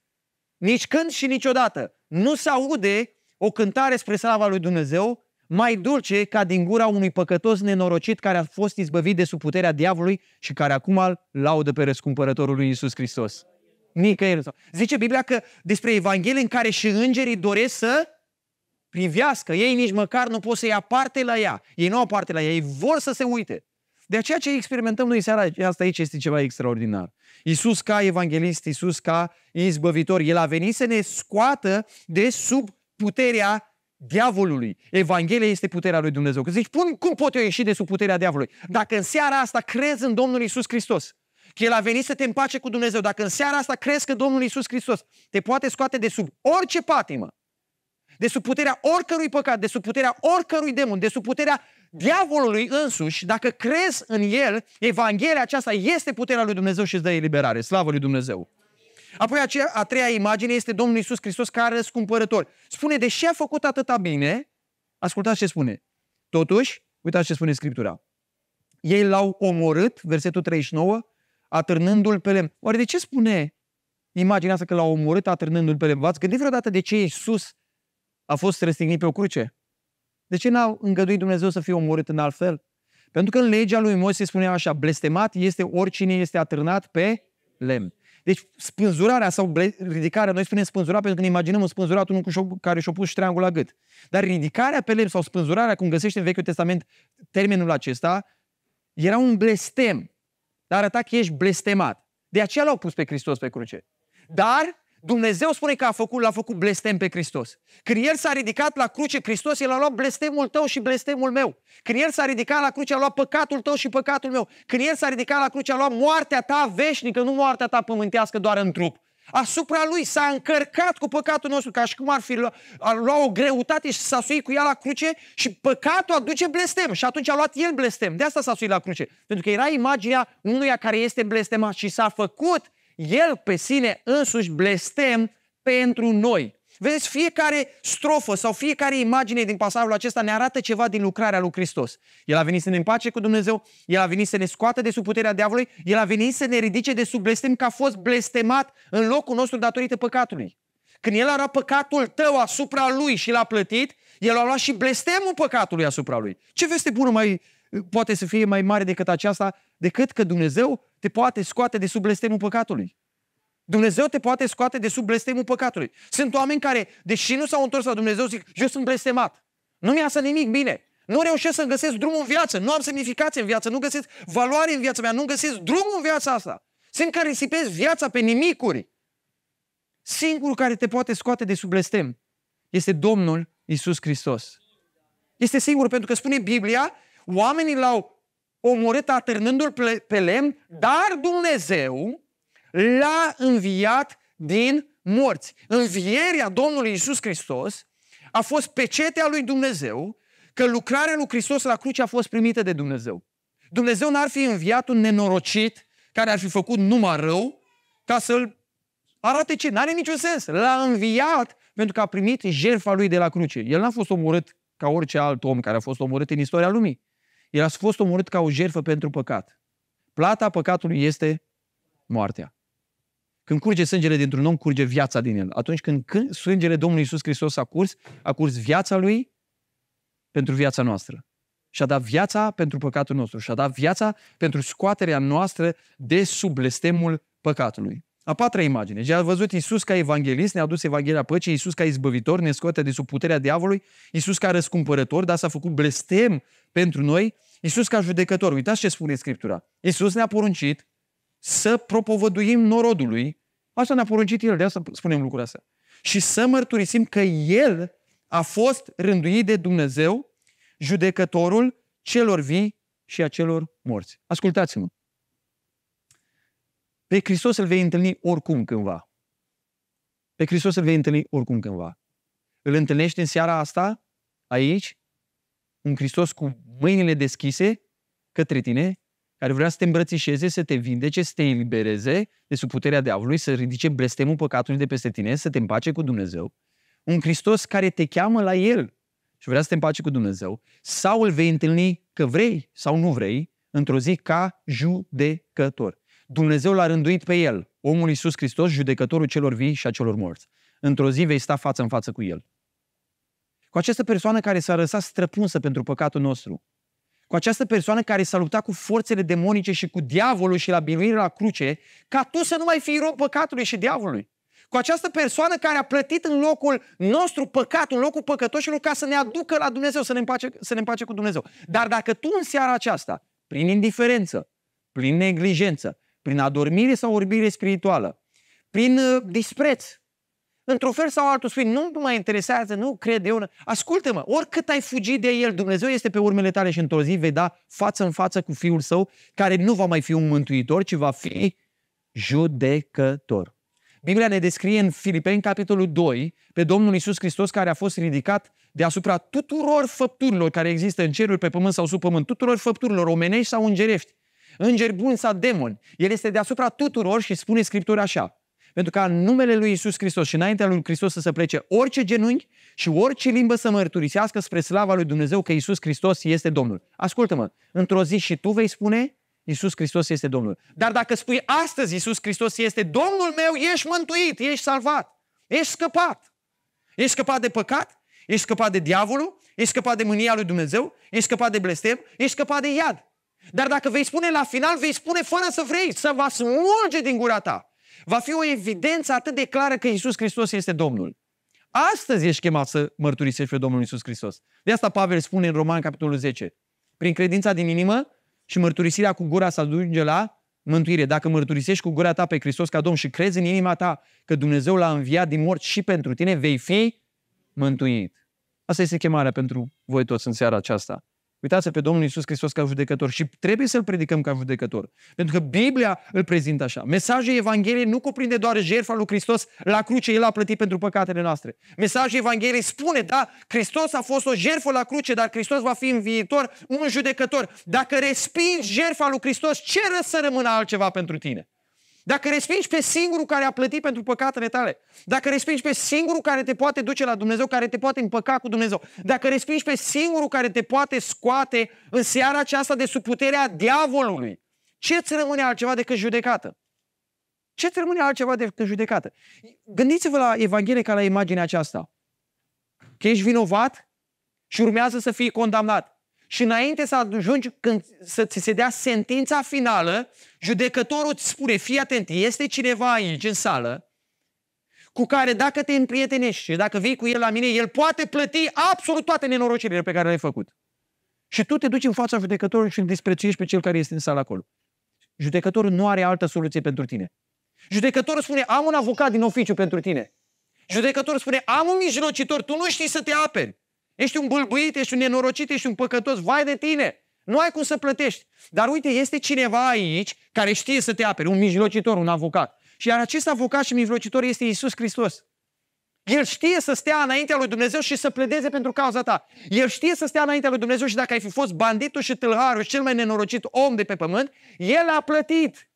nici când și niciodată nu se aude o cântare spre slava lui Dumnezeu mai dulce ca din gura unui păcătos nenorocit care a fost izbăvit de sub puterea diavolului și care acum îl laudă pe răscumpărătorul lui Isus Hristos. Nicăieri. Zice Biblia că despre Evanghelie în care și îngerii doresc să privească, ei nici măcar nu pot să ia parte la ea. Ei nu au parte la ea, ei vor să se uite. De aceea ce experimentăm noi seara asta aici este ceva extraordinar. Iisus ca evanghelist, Iisus ca izbăvitor, El a venit să ne scoată de sub puterea diavolului. Evanghelia este puterea lui Dumnezeu. Că zici, cum pot eu ieși de sub puterea diavolului? Dacă în seara asta crezi în Domnul Iisus Hristos, că El a venit să te împace cu Dumnezeu, dacă în seara asta crezi că Domnul Iisus Hristos te poate scoate de sub orice patimă, de sub puterea oricărui păcat, de sub puterea oricărui demon, de sub puterea diavolului însuși, dacă crezi în el, Evanghelia aceasta este puterea lui Dumnezeu și îți dă eliberare. Slavă lui Dumnezeu! Apoi aceea, a treia imagine este Domnul Isus Hristos ca răscumpărător. Spune, deși a făcut atâta bine, ascultați ce spune. Totuși, uitați ce spune Scriptura. Ei l-au omorât, versetul 39, atârnându-l pe lemn. Oare de ce spune imaginea asta că l-au omorât atârnându-l pe lemn? V-ați gândit vreodată de ce Iisus a fost răstignit pe o cruce? De ce n-a îngăduit Dumnezeu să fie omorât în alt fel? Pentru că în legea lui Moise spunea așa, blestemat este oricine este atârnat pe lemn. Deci spânzurarea sau ridicarea, noi spunem spânzura pentru că ne imaginăm un spânzurat unul cu șoc, care și-a pus ștreangul la gât. Dar ridicarea pe lemn sau spânzurarea, cum găsește în Vechiul Testament termenul acesta, era un blestem. Dar arăta că ești blestemat. De aceea l-au pus pe Hristos pe cruce. Dar Dumnezeu spune că a făcut, l-a făcut blestem pe Hristos. Când El s-a ridicat la cruce, Hristos El a luat blestemul tău și blestemul meu. Când El s-a ridicat la cruce, a luat păcatul tău și păcatul meu. Când El s-a ridicat la cruce, a luat moartea ta veșnică, nu moartea ta pământească doar în trup. Asupra Lui s-a încărcat cu păcatul nostru, ca și cum ar fi ar lua o greutate și s-a suit cu ea la cruce și păcatul aduce blestem. Și atunci a luat El blestem. De asta s-a suit la cruce. Pentru că era imaginea unuia care este blestemat și s-a făcut el pe sine însuși blestem pentru noi. Vedeți, fiecare strofă sau fiecare imagine din pasajul acesta ne arată ceva din lucrarea lui Hristos. El a venit să ne împace cu Dumnezeu, El a venit să ne scoată de sub puterea diavolului, El a venit să ne ridice de sub blestem că a fost blestemat în locul nostru datorită păcatului. Când El luat păcatul tău asupra Lui și l-a plătit, El a luat și blestemul păcatului asupra Lui. Ce veste bună mai poate să fie mai mare decât aceasta, decât că Dumnezeu te poate scoate de sub blestemul păcatului. Dumnezeu te poate scoate de sub blestemul păcatului. Sunt oameni care, deși nu s-au întors la Dumnezeu, zic, eu sunt blestemat. Nu-mi să nimic bine. Nu reușesc să găsesc drumul în viață. Nu am semnificație în viață. Nu găsesc valoare în viața mea. Nu găsesc drumul în viața asta. Sunt care risipesc viața pe nimicuri. Singurul care te poate scoate de sub blestem este Domnul Isus Hristos. Este singur pentru că spune Biblia Oamenii l-au omorât atârnându-l pe lemn, dar Dumnezeu l-a înviat din morți. Învierea Domnului Isus Hristos a fost pecetea lui Dumnezeu că lucrarea lui Hristos la cruce a fost primită de Dumnezeu. Dumnezeu n-ar fi înviat un nenorocit care ar fi făcut numai rău ca să-l arate ce? N-are niciun sens. L-a înviat pentru că a primit jertfa lui de la cruce. El n-a fost omorât ca orice alt om care a fost omorât în istoria lumii. El a fost omorât ca o jertfă pentru păcat. Plata păcatului este moartea. Când curge sângele dintr-un om, curge viața din el. Atunci când sângele Domnului Isus Hristos a curs, a curs viața lui pentru viața noastră. Și a dat viața pentru păcatul nostru. Și a dat viața pentru scoaterea noastră de sub blestemul păcatului. A patra imagine. Și deci a văzut Isus ca evanghelist, ne-a dus Evanghelia păcii, Isus ca izbăvitor, ne scoate de sub puterea diavolului, Isus ca răscumpărător, dar s-a făcut blestem pentru noi, Isus ca judecător. Uitați ce spune Scriptura. Isus ne-a poruncit să propovăduim norodului, asta ne-a poruncit El, de asta spunem lucrul ăsta, și să mărturisim că El a fost rânduit de Dumnezeu, judecătorul celor vii și a celor morți. Ascultați-mă. Pe Hristos îl vei întâlni oricum cândva. Pe Hristos îl vei întâlni oricum cândva. Îl întâlnești în seara asta, aici, un Hristos cu mâinile deschise către tine, care vrea să te îmbrățișeze, să te vindece, să te elibereze de sub puterea diavolului, să ridice blestemul păcatului de peste tine, să te împace cu Dumnezeu. Un Hristos care te cheamă la El și vrea să te împace cu Dumnezeu. Sau îl vei întâlni că vrei sau nu vrei, într-o zi ca judecător. Dumnezeu l-a rânduit pe el, omul Iisus Hristos, judecătorul celor vii și a celor morți. Într-o zi vei sta față în față cu el. Cu această persoană care s-a răsat străpunsă pentru păcatul nostru. Cu această persoană care s-a luptat cu forțele demonice și cu diavolul și la biruire la cruce, ca tu să nu mai fii rob păcatului și diavolului cu această persoană care a plătit în locul nostru păcat, în locul păcătoșilor, ca să ne aducă la Dumnezeu, să ne, împace, să ne împace cu Dumnezeu. Dar dacă tu în seara aceasta, prin indiferență, prin neglijență, prin adormire sau orbire spirituală? Prin uh, dispreț. Într-un fel sau altul spui, nu mă interesează, nu cred eu. Ascultă-mă, oricât ai fugit de el, Dumnezeu este pe urmele tale și într-o zi vei da față în față cu Fiul Său, care nu va mai fi un mântuitor, ci va fi judecător. Biblia ne descrie în Filipeni, capitolul 2, pe Domnul Isus Hristos care a fost ridicat deasupra tuturor făpturilor care există în cerul, pe pământ sau sub pământ, tuturor făpturilor omenești sau îngerești îngeri buni sau demoni. El este deasupra tuturor și spune Scriptura așa. Pentru ca în numele lui Isus Hristos și înaintea lui Hristos să se plece orice genunchi și orice limbă să mărturisească spre slava lui Dumnezeu că Isus Hristos este Domnul. Ascultă-mă, într-o zi și tu vei spune Isus Hristos este Domnul. Dar dacă spui astăzi Isus Hristos este Domnul meu, ești mântuit, ești salvat, ești scăpat. Ești scăpat de păcat, ești scăpat de diavolul, ești scăpat de mânia lui Dumnezeu, ești scăpat de blestem, ești scăpat de iad. Dar dacă vei spune la final, vei spune fără să vrei, să va smulge din gura ta. Va fi o evidență atât de clară că Isus Hristos este Domnul. Astăzi ești chemat să mărturisești pe Domnul Isus Hristos. De asta Pavel spune în Roman, capitolul 10, prin credința din inimă și mărturisirea cu gura să ajunge la mântuire. Dacă mărturisești cu gura ta pe Hristos ca Domn și crezi în inima ta că Dumnezeu l-a înviat din morți și pentru tine, vei fi mântuit. Asta este chemarea pentru voi toți în seara aceasta uitați pe Domnul Iisus Hristos ca judecător și trebuie să-L predicăm ca judecător. Pentru că Biblia îl prezintă așa. Mesajul Evangheliei nu cuprinde doar jertfa lui Hristos la cruce, El a plătit pentru păcatele noastre. Mesajul Evangheliei spune, da, Hristos a fost o jertfă la cruce, dar Hristos va fi în viitor un judecător. Dacă respingi jertfa lui Hristos, ce să rămână altceva pentru tine? Dacă respingi pe singurul care a plătit pentru păcatele tale, dacă respingi pe singurul care te poate duce la Dumnezeu, care te poate împăca cu Dumnezeu, dacă respingi pe singurul care te poate scoate în seara aceasta de sub puterea diavolului, ce îți rămâne altceva decât judecată? Ce îți rămâne altceva decât judecată? Gândiți-vă la Evanghelie ca la imaginea aceasta. Că ești vinovat și urmează să fii condamnat. Și înainte să ajungi când să ți se dea sentința finală, judecătorul îți spune, fii atent, este cineva aici în sală cu care dacă te împrietenești și dacă vii cu el la mine, el poate plăti absolut toate nenorocirile pe care le-ai făcut. Și tu te duci în fața judecătorului și îl disprețuiești pe cel care este în sală acolo. Judecătorul nu are altă soluție pentru tine. Judecătorul spune, am un avocat din oficiu pentru tine. Judecătorul spune, am un mijlocitor, tu nu știi să te aperi. Ești un bâlbuit, ești un nenorocit, ești un păcătos, vai de tine! Nu ai cum să plătești. Dar uite, este cineva aici care știe să te apere, un mijlocitor, un avocat. Și iar acest avocat și mijlocitor este Isus Hristos. El știe să stea înaintea lui Dumnezeu și să pledeze pentru cauza ta. El știe să stea înaintea lui Dumnezeu și dacă ai fi fost banditul și tâlharul și cel mai nenorocit om de pe pământ, el a plătit.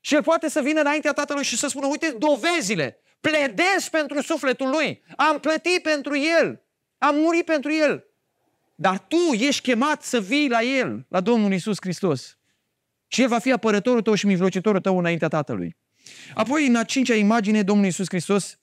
Și el poate să vină înaintea tatălui și să spună, uite, dovezile, pledez pentru sufletul lui, am plătit pentru el. Am murit pentru el. Dar tu ești chemat să vii la el, la Domnul Isus Hristos. Și el va fi apărătorul tău și mijlocitorul tău înaintea Tatălui. Apoi, în a cincea imagine, Domnul Isus Hristos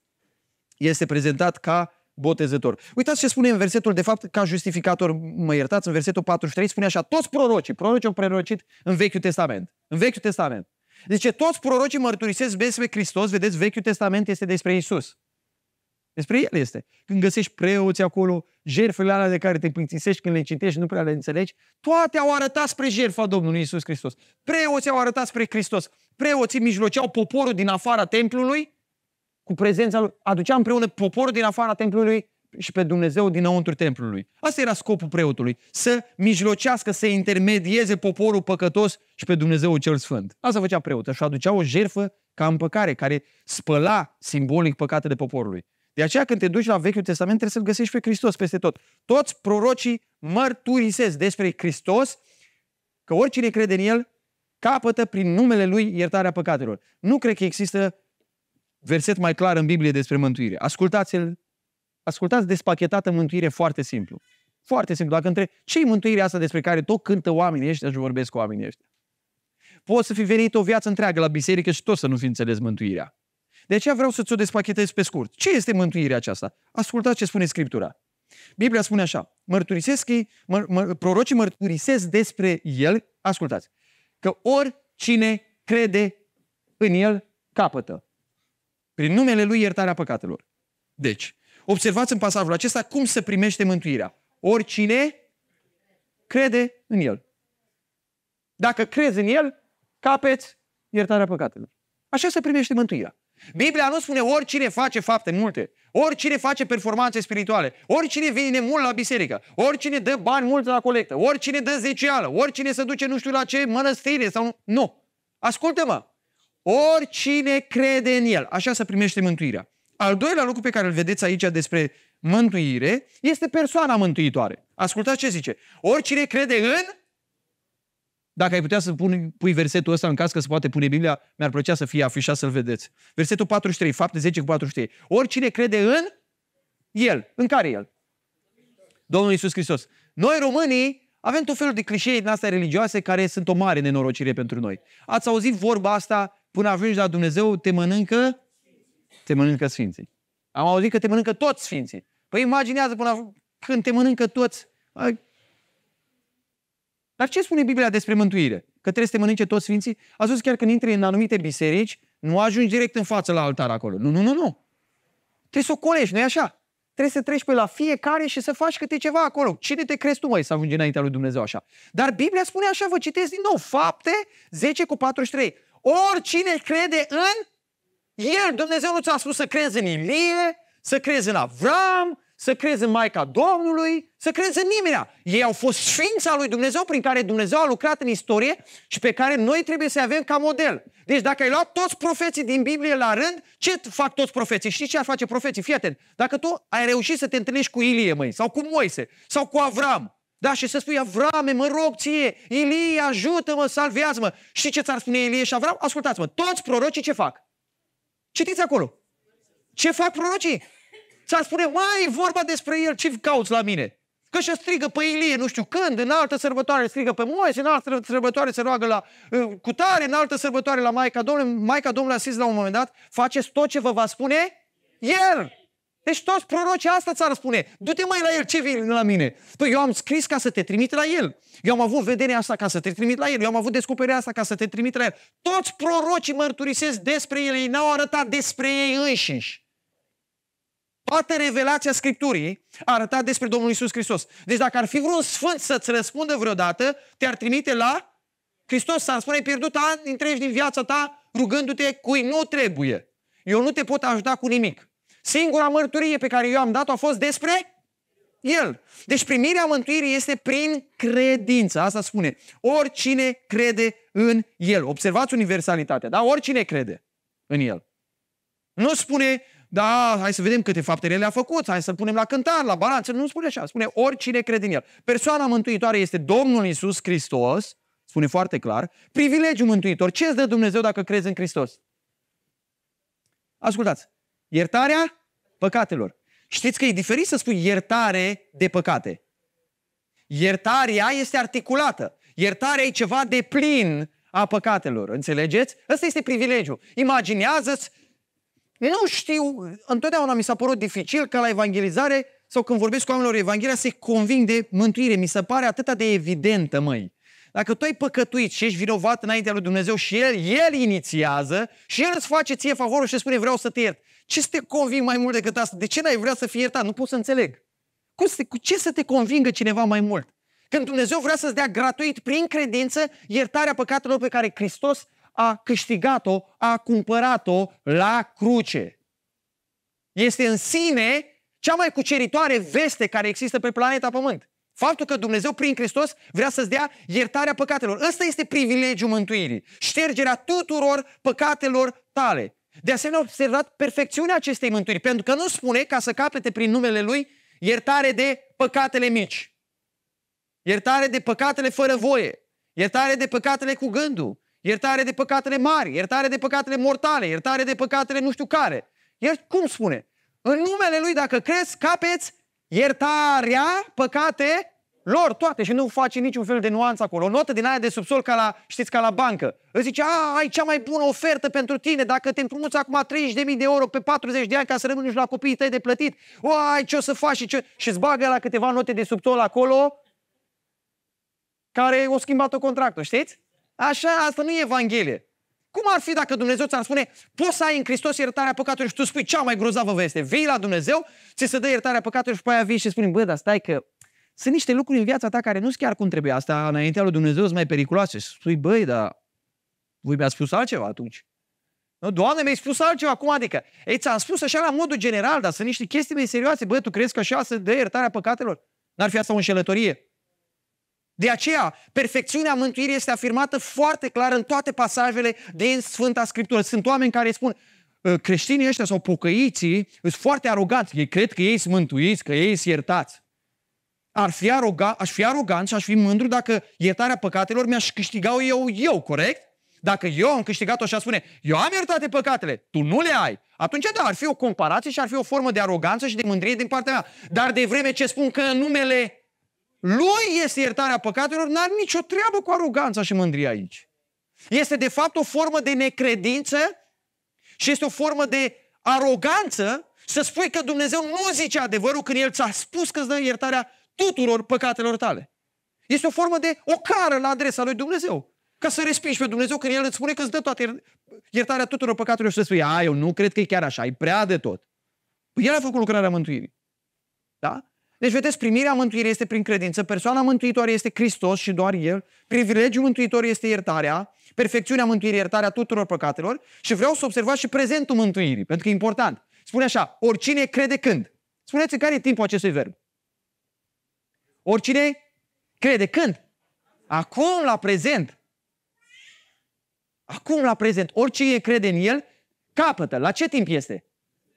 este prezentat ca botezător. Uitați ce spune în versetul, de fapt, ca justificator, mă iertați, în versetul 43 spune așa, toți prorocii, prorocii au prerocit în Vechiul Testament. În Vechiul Testament. Zice, toți prorocii mărturisesc despre Hristos, vedeți, Vechiul Testament este despre Isus. Despre el este. Când găsești preoți acolo, jertfele alea de care te plințisești când le citești, nu prea le înțelegi, toate au arătat spre jertfa Domnului Isus Hristos. Preoții au arătat spre Hristos. Preoții mijloceau poporul din afara templului cu prezența lui. Aducea împreună poporul din afara templului și pe Dumnezeu dinăuntru templului. Asta era scopul preotului, să mijlocească, să intermedieze poporul păcătos și pe Dumnezeu cel Sfânt. Asta făcea preotul și aducea o jertfă ca împăcare, care spăla simbolic păcatele poporului. De aceea când te duci la Vechiul Testament trebuie să-L găsești pe Hristos peste tot. Toți prorocii mărturisesc despre Hristos că oricine crede în El capătă prin numele Lui iertarea păcatelor. Nu cred că există verset mai clar în Biblie despre mântuire. Ascultați-l, ascultați despachetată mântuire foarte simplu. Foarte simplu. Dacă între ce e mântuirea asta despre care tot cântă oamenii ăștia și vorbesc cu oamenii ăștia? Poți să fi venit o viață întreagă la biserică și tot să nu fi înțeles mântuirea. De aceea vreau să-ți o despachetez pe scurt. Ce este mântuirea aceasta? Ascultați ce spune Scriptura. Biblia spune așa, mărturisesc ei, mă, mă, prorocii mărturisesc despre el, ascultați, că oricine crede în el capătă. Prin numele lui iertarea păcatelor. Deci, observați în pasajul acesta cum se primește mântuirea. Oricine crede în el. Dacă crezi în el, capeți iertarea păcatelor. Așa se primește mântuirea. Biblia nu spune oricine face fapte multe, oricine face performanțe spirituale, oricine vine mult la biserică, oricine dă bani mult la colectă, oricine dă zecială, oricine se duce nu știu la ce mănăstire sau nu. Ascultă-mă! Oricine crede în el, așa se primește mântuirea. Al doilea lucru pe care îl vedeți aici despre mântuire este persoana mântuitoare. Ascultați ce zice. Oricine crede în dacă ai putea să pun, pui versetul ăsta în caz că se poate pune Biblia, mi-ar plăcea să fie afișat să-l vedeți. Versetul 43, fapte 10 cu 43. Oricine crede în El. În care El? Domnul Iisus Hristos. Noi românii avem tot felul de clișee din astea religioase care sunt o mare nenorocire pentru noi. Ați auzit vorba asta până ajungi la Dumnezeu, te mănâncă? Te mănâncă Sfinții. Am auzit că te mănâncă toți Sfinții. Păi imaginează până când te mănâncă toți. Dar ce spune Biblia despre mântuire? Că trebuie să te mănânce toți sfinții? A zis chiar când intri în anumite biserici, nu ajungi direct în față la altar acolo. Nu, nu, nu, nu. Trebuie să o colești, nu e așa? Trebuie să treci pe la fiecare și să faci câte ceva acolo. Cine te crezi tu, mai să ajungi înaintea lui Dumnezeu așa? Dar Biblia spune așa, vă citesc din nou, fapte 10 cu 43. Oricine crede în el, Dumnezeu nu ți-a spus să crezi în Ilie, să crezi în Avram, să crezi în Maica Domnului, să crezi în nimenea. Ei au fost ființa lui Dumnezeu prin care Dumnezeu a lucrat în istorie și pe care noi trebuie să avem ca model. Deci dacă ai luat toți profeții din Biblie la rând, ce fac toți profeții? Știi ce ar face profeții? Fii atent. Dacă tu ai reușit să te întâlnești cu Ilie, măi, sau cu Moise, sau cu Avram, da, și să spui, Avrame, mă rog ție, Ilie, ajută-mă, salvează-mă. Și ce ți-ar spune Ilie și Avram? Ascultați-mă, toți prorocii ce fac? Citiți acolo. Ce fac prorocii? S-ar spune, mai vorba despre el, ce cauți la mine? Că și strigă pe Ilie, nu știu când, în altă sărbătoare strigă pe Moise, în altă sărbătoare se roagă la uh, cutare, în altă sărbătoare la Maica Domnului. Maica Domnului a zis la un moment dat, faceți tot ce vă va spune el. Deci toți prorocii asta ți-ar spune. Du-te mai la el, ce vii la mine? Păi eu am scris ca să te trimit la el. Eu am avut vederea asta ca să te trimit la el. Eu am avut descoperirea asta ca să te trimit la el. Toți prorocii mărturisesc despre el. Ei n-au arătat despre ei înșiși toată revelația Scripturii a arătat despre Domnul Isus Hristos. Deci dacă ar fi vreun sfânt să-ți răspundă vreodată, te-ar trimite la Hristos. S-ar spune, ai pierdut ani întregi din viața ta rugându-te cui nu trebuie. Eu nu te pot ajuta cu nimic. Singura mărturie pe care eu am dat-o a fost despre el. Deci primirea mântuirii este prin credință. Asta spune. Oricine crede în El. Observați universalitatea, da? Oricine crede în El. Nu spune da, hai să vedem câte fapte rele a făcut, hai să-l punem la cântar, la balanță. Nu spune așa, spune oricine crede în el. Persoana mântuitoare este Domnul Isus Hristos, spune foarte clar, privilegiu mântuitor. Ce îți dă Dumnezeu dacă crezi în Hristos? Ascultați, iertarea păcatelor. Știți că e diferit să spui iertare de păcate. Iertarea este articulată. Iertarea e ceva de plin a păcatelor. Înțelegeți? Ăsta este privilegiu. Imaginează-ți eu nu știu, întotdeauna mi s-a părut dificil ca la evangelizare sau când vorbesc cu oamenilor Evanghelia se conving de mântuire. Mi se pare atât de evidentă, măi. Dacă tu ai păcătuit și ești vinovat înaintea lui Dumnezeu și El, El inițiază și El îți face ție favorul și spune vreau să te iert. Ce să te conving mai mult decât asta? De ce n-ai vrea să fii iertat? Nu pot să înțeleg. cu ce să te convingă cineva mai mult? Când Dumnezeu vrea să-ți dea gratuit, prin credință, iertarea păcatelor pe care Hristos a câștigat-o, a cumpărat-o la cruce. Este în sine cea mai cuceritoare veste care există pe planeta Pământ. Faptul că Dumnezeu prin Hristos vrea să-ți dea iertarea păcatelor. Ăsta este privilegiul mântuirii. Ștergerea tuturor păcatelor tale. De asemenea, observat perfecțiunea acestei mântuiri, pentru că nu spune ca să capete prin numele Lui iertare de păcatele mici, iertare de păcatele fără voie, iertare de păcatele cu gândul, iertare de păcatele mari, iertare de păcatele mortale, iertare de păcatele nu știu care. Iar cum spune? În numele Lui, dacă crezi, capeți iertarea păcate lor toate și nu face niciun fel de nuanță acolo. O notă din aia de subsol ca la, știți, ca la bancă. Îți zice, a, ai cea mai bună ofertă pentru tine, dacă te împrumuți acum 30.000 de euro pe 40 de ani ca să rămâi și la copiii tăi de plătit, o, ai ce o să faci și ce... Și îți bagă la câteva note de subsol acolo care o schimbat o contractul, știți? Așa, asta nu e Evanghelie. Cum ar fi dacă Dumnezeu ți-ar spune, poți să ai în Hristos iertarea păcatului și tu spui cea mai grozavă veste. Vei la Dumnezeu, ți se dă iertarea păcatului și pe aia vii și spui, bă, dar stai că sunt niște lucruri în viața ta care nu sunt chiar cum trebuie. Asta înaintea lui Dumnezeu sunt mai periculoase. Și spui, băi, dar voi mi-a spus altceva atunci. Doamne, mi-ai spus altceva, cum adică? Ei, ți-am spus așa la modul general, dar sunt niște chestii mai serioase. Bă, tu crezi că așa se dă iertarea păcatelor? N-ar fi asta o înșelătorie? De aceea, perfecțiunea mântuirii este afirmată foarte clar în toate pasajele din Sfânta Scriptură. Sunt oameni care spun, ă, creștinii ăștia sau pocăiții sunt foarte aroganți. Ei cred că ei sunt mântuiți, că ei sunt iertați. Ar fi aroga, aș fi arogant și aș fi mândru dacă iertarea păcatelor mi-aș câștiga eu, eu, corect? Dacă eu am câștigat-o și a spune, eu am iertate păcatele, tu nu le ai, atunci da, ar fi o comparație și ar fi o formă de aroganță și de mândrie din partea mea. Dar de vreme ce spun că în numele lui este iertarea păcatelor, n ar nicio treabă cu aroganța și mândria aici. Este de fapt o formă de necredință și este o formă de aroganță să spui că Dumnezeu nu zice adevărul când El ți-a spus că îți dă iertarea tuturor păcatelor tale. Este o formă de ocară la adresa lui Dumnezeu. Ca să respingi pe Dumnezeu când El îți spune că îți dă toată iertarea tuturor păcatelor și să spui, a, eu nu cred că e chiar așa, e prea de tot. Păi el a făcut lucrarea mântuirii. Da? Deci, vedeți, primirea mântuirii este prin credință, persoana mântuitoare este Hristos și doar El, privilegiul mântuitor este iertarea, perfecțiunea mântuirii, iertarea tuturor păcatelor și vreau să observați și prezentul mântuirii, pentru că e important. Spune așa, oricine crede când. Spuneți care e timpul acestui verb. Oricine crede când? Acum, la prezent. Acum, la prezent. Oricine crede în El, capătă. La ce timp este?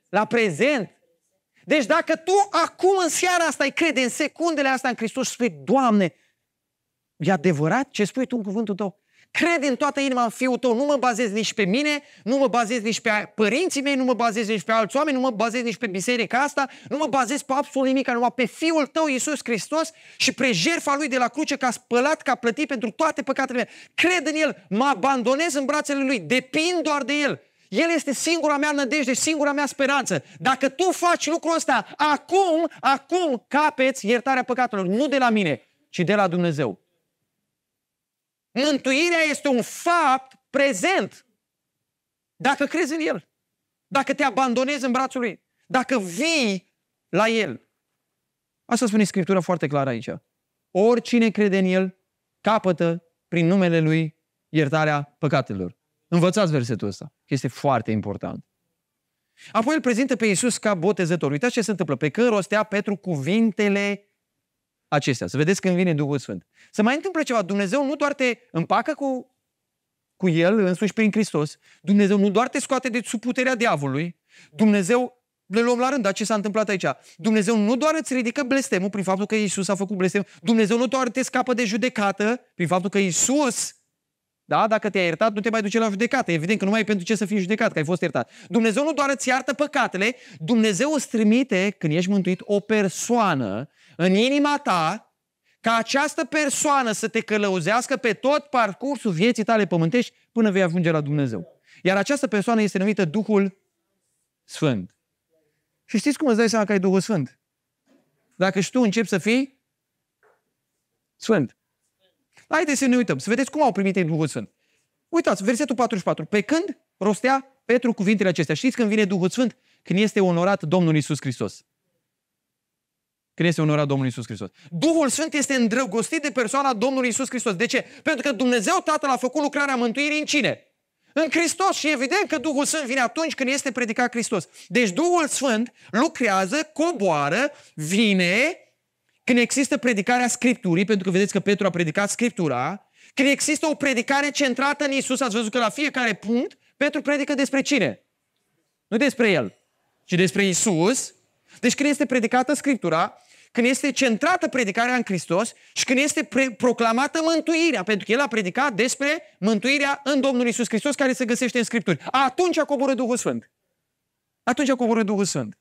La prezent. Deci dacă tu acum în seara asta îi crede, în secundele astea în Hristos și spui, Doamne, e adevărat ce spui tu în cuvântul tău? Crede în toată inima în Fiul tău, nu mă bazez nici pe mine, nu mă bazez nici pe părinții mei, nu mă bazez nici pe alți oameni, nu mă bazez nici pe biserica asta, nu mă bazez pe absolut nimic, numai pe Fiul tău, Iisus Hristos și pre jertfa Lui de la cruce, că spălat, că a plătit pentru toate păcatele mele. Cred în El, mă abandonez în brațele Lui, depind doar de El. El este singura mea nădejde, singura mea speranță. Dacă tu faci lucrul ăsta, acum, acum capeți iertarea păcatelor. Nu de la mine, ci de la Dumnezeu. Mântuirea este un fapt prezent. Dacă crezi în El. Dacă te abandonezi în brațul Lui. Dacă vii la El. Asta spune Scriptura foarte clar aici. Oricine crede în El capătă prin numele Lui iertarea păcatelor. Învățați versetul ăsta, că este foarte important. Apoi îl prezintă pe Iisus ca botezător. Uitați ce se întâmplă. Pe când rostea Petru cuvintele acestea. Să vedeți când vine Duhul Sfânt. Să mai întâmplă ceva. Dumnezeu nu doar te împacă cu, cu El însuși prin Hristos. Dumnezeu nu doar te scoate de sub puterea diavolului. Dumnezeu le luăm la rând, dar ce s-a întâmplat aici? Dumnezeu nu doar îți ridică blestemul prin faptul că Isus a făcut blestem, Dumnezeu nu doar te scapă de judecată prin faptul că Isus da? Dacă te-ai iertat, nu te mai duce la judecată. Evident că nu mai e pentru ce să fii judecat, că ai fost iertat. Dumnezeu nu doar îți iartă păcatele, Dumnezeu îți trimite, când ești mântuit, o persoană în inima ta, ca această persoană să te călăuzească pe tot parcursul vieții tale pământești până vei ajunge la Dumnezeu. Iar această persoană este numită Duhul Sfânt. Și știți cum îți dai seama că ai Duhul Sfânt? Dacă și tu începi să fii Sfânt. Haideți să ne uităm, să vedeți cum au primit ei Duhul Sfânt. Uitați, versetul 44. Pe când rostea Petru cuvintele acestea? Știți când vine Duhul Sfânt? Când este onorat Domnul Isus Hristos. Când este onorat Domnul Isus Hristos. Duhul Sfânt este îndrăgostit de persoana Domnului Isus Hristos. De ce? Pentru că Dumnezeu Tatăl a făcut lucrarea mântuirii în cine? în Hristos și evident că Duhul Sfânt vine atunci când este predicat Hristos. Deci Duhul Sfânt lucrează, coboară, vine când există predicarea Scripturii, pentru că vedeți că Petru a predicat Scriptura, când există o predicare centrată în Isus, ați văzut că la fiecare punct Petru predică despre cine? Nu despre el, ci despre Isus. Deci când este predicată Scriptura, când este centrată predicarea în Hristos și când este pre- proclamată mântuirea, pentru că el a predicat despre mântuirea în Domnul Isus Hristos care se găsește în Scripturi. Atunci a coborât Duhul Sfânt. Atunci a coborât Duhul Sfânt.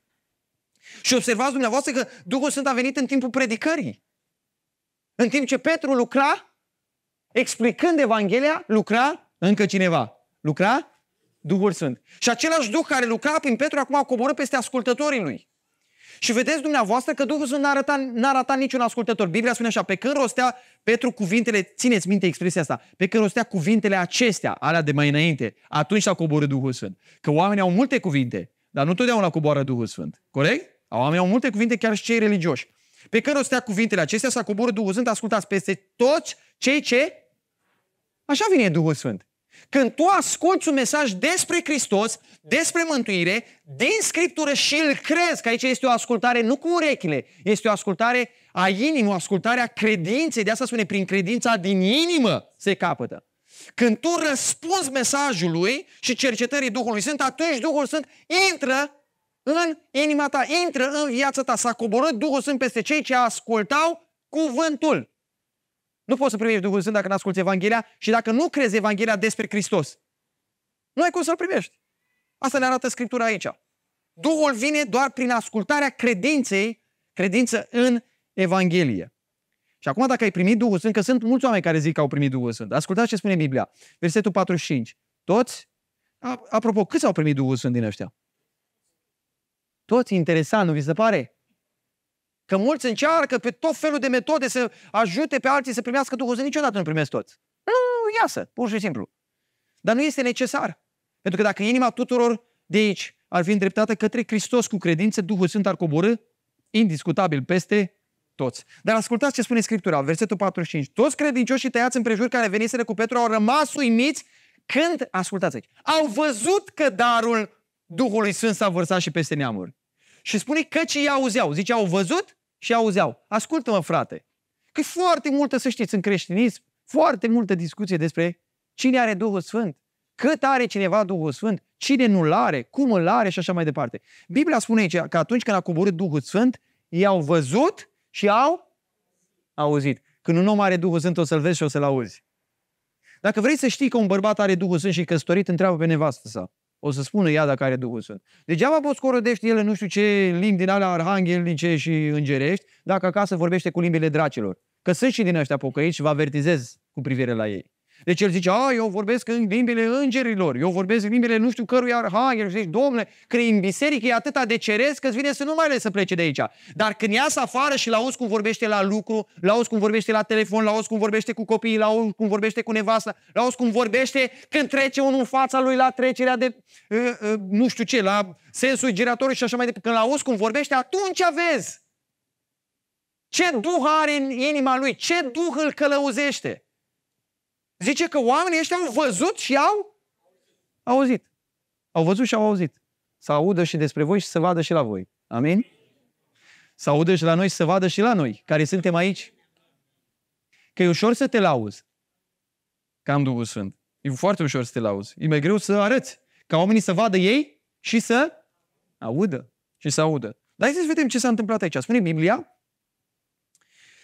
Și observați dumneavoastră că Duhul Sfânt a venit în timpul predicării. În timp ce Petru lucra, explicând Evanghelia, lucra încă cineva. Lucra Duhul Sfânt. Și același Duh care lucra prin Petru acum a coborât peste ascultătorii lui. Și vedeți dumneavoastră că Duhul Sfânt n-a arătat, n-a arătat niciun ascultător. Biblia spune așa, pe când rostea Petru cuvintele, țineți minte expresia asta, pe când rostea cuvintele acestea, alea de mai înainte, atunci s-a coborât Duhul Sfânt. Că oamenii au multe cuvinte, dar nu totdeauna coboară Duhul Sfânt. Corect? Oamenii au multe cuvinte, chiar și cei religioși. Pe care stea cuvintele acestea, s-a coborât Duhul Sfânt, ascultați peste toți cei ce... Așa vine Duhul Sfânt. Când tu asculți un mesaj despre Hristos, despre mântuire, din Scriptură și îl crezi, că aici este o ascultare nu cu urechile, este o ascultare a inimii, o ascultare a credinței, de asta spune, prin credința din inimă se capătă. Când tu răspunzi mesajului și cercetării Duhului Sfânt, atunci Duhul Sfânt intră în inima ta, intră în viața ta. S-a coborât Duhul Sfânt peste cei ce ascultau cuvântul. Nu poți să primești Duhul Sfânt dacă nu asculti Evanghelia și dacă nu crezi Evanghelia despre Hristos. Nu ai cum să-L primești. Asta ne arată Scriptura aici. Duhul vine doar prin ascultarea credinței, credință în Evanghelie. Și acum dacă ai primit Duhul Sfânt, că sunt mulți oameni care zic că au primit Duhul Sfânt. Ascultați ce spune Biblia, versetul 45. Toți? Apropo, câți au primit Duhul Sfânt din ăștia? Toți interesant, nu vi se pare? Că mulți încearcă pe tot felul de metode să ajute pe alții să primească Duhul Sfânt. Niciodată nu primesc toți. Nu, iasă, pur și simplu. Dar nu este necesar. Pentru că dacă inima tuturor de aici ar fi îndreptată către Hristos cu credință, Duhul Sfânt ar coborâ indiscutabil peste toți. Dar ascultați ce spune Scriptura, versetul 45. Toți credincioșii tăiați împrejur care veniseră cu Petru au rămas uimiți când, ascultați aici, au văzut că darul Duhului Sfânt s-a vărsat și peste neamuri. Și spune ce i auzeau. Zice, au văzut și auzeau. Ascultă-mă, frate, că foarte multă, să știți, în creștinism, foarte multă discuție despre cine are Duhul Sfânt, cât are cineva Duhul Sfânt, cine nu-L are, cum îl are și așa mai departe. Biblia spune aici că atunci când a coborât Duhul Sfânt, i au văzut și au auzit. Când un om are Duhul Sfânt, o să-l vezi și o să-l auzi. Dacă vrei să știi că un bărbat are Duhul Sfânt și căsătorit, întreabă pe nevastă sa o să spună ea dacă are Duhul Sfânt. Degeaba poți corodești ele nu știu ce limbi din alea arhanghel, ce și îngerești, dacă acasă vorbește cu limbile dracilor. Că sunt și din ăștia pocăiți și vă avertizez cu privire la ei. Deci el zice, a, eu vorbesc în limbile îngerilor, eu vorbesc în limbile nu știu căruia arhanghel. el zice, domnule, că în biserică e atâta de ceresc că îți vine să nu mai le să plece de aici. Dar când iasă afară și la auzi cum vorbește la lucru, la auzi cum vorbește la telefon, la auzi cum vorbește cu copiii, la auzi cum vorbește cu nevasta, la auzi cum vorbește când trece unul în fața lui la trecerea de, uh, uh, nu știu ce, la sensul giratoriu și așa mai departe. Când la auzi cum vorbește, atunci vezi ce duh are în inima lui, ce duh îl călăuzește. Zice că oamenii ăștia au văzut și au auzit. Au văzut și au auzit. Să audă și despre voi și să vadă și la voi. Amin? Să audă și la noi și să vadă și la noi, care suntem aici. Că e ușor să te lauzi. Că am Duhul Sfânt. E foarte ușor să te lauzi. E mai greu să arăți. Ca oamenii să vadă ei și să audă. Și să audă. Dar hai să vedem ce s-a întâmplat aici. Spune Biblia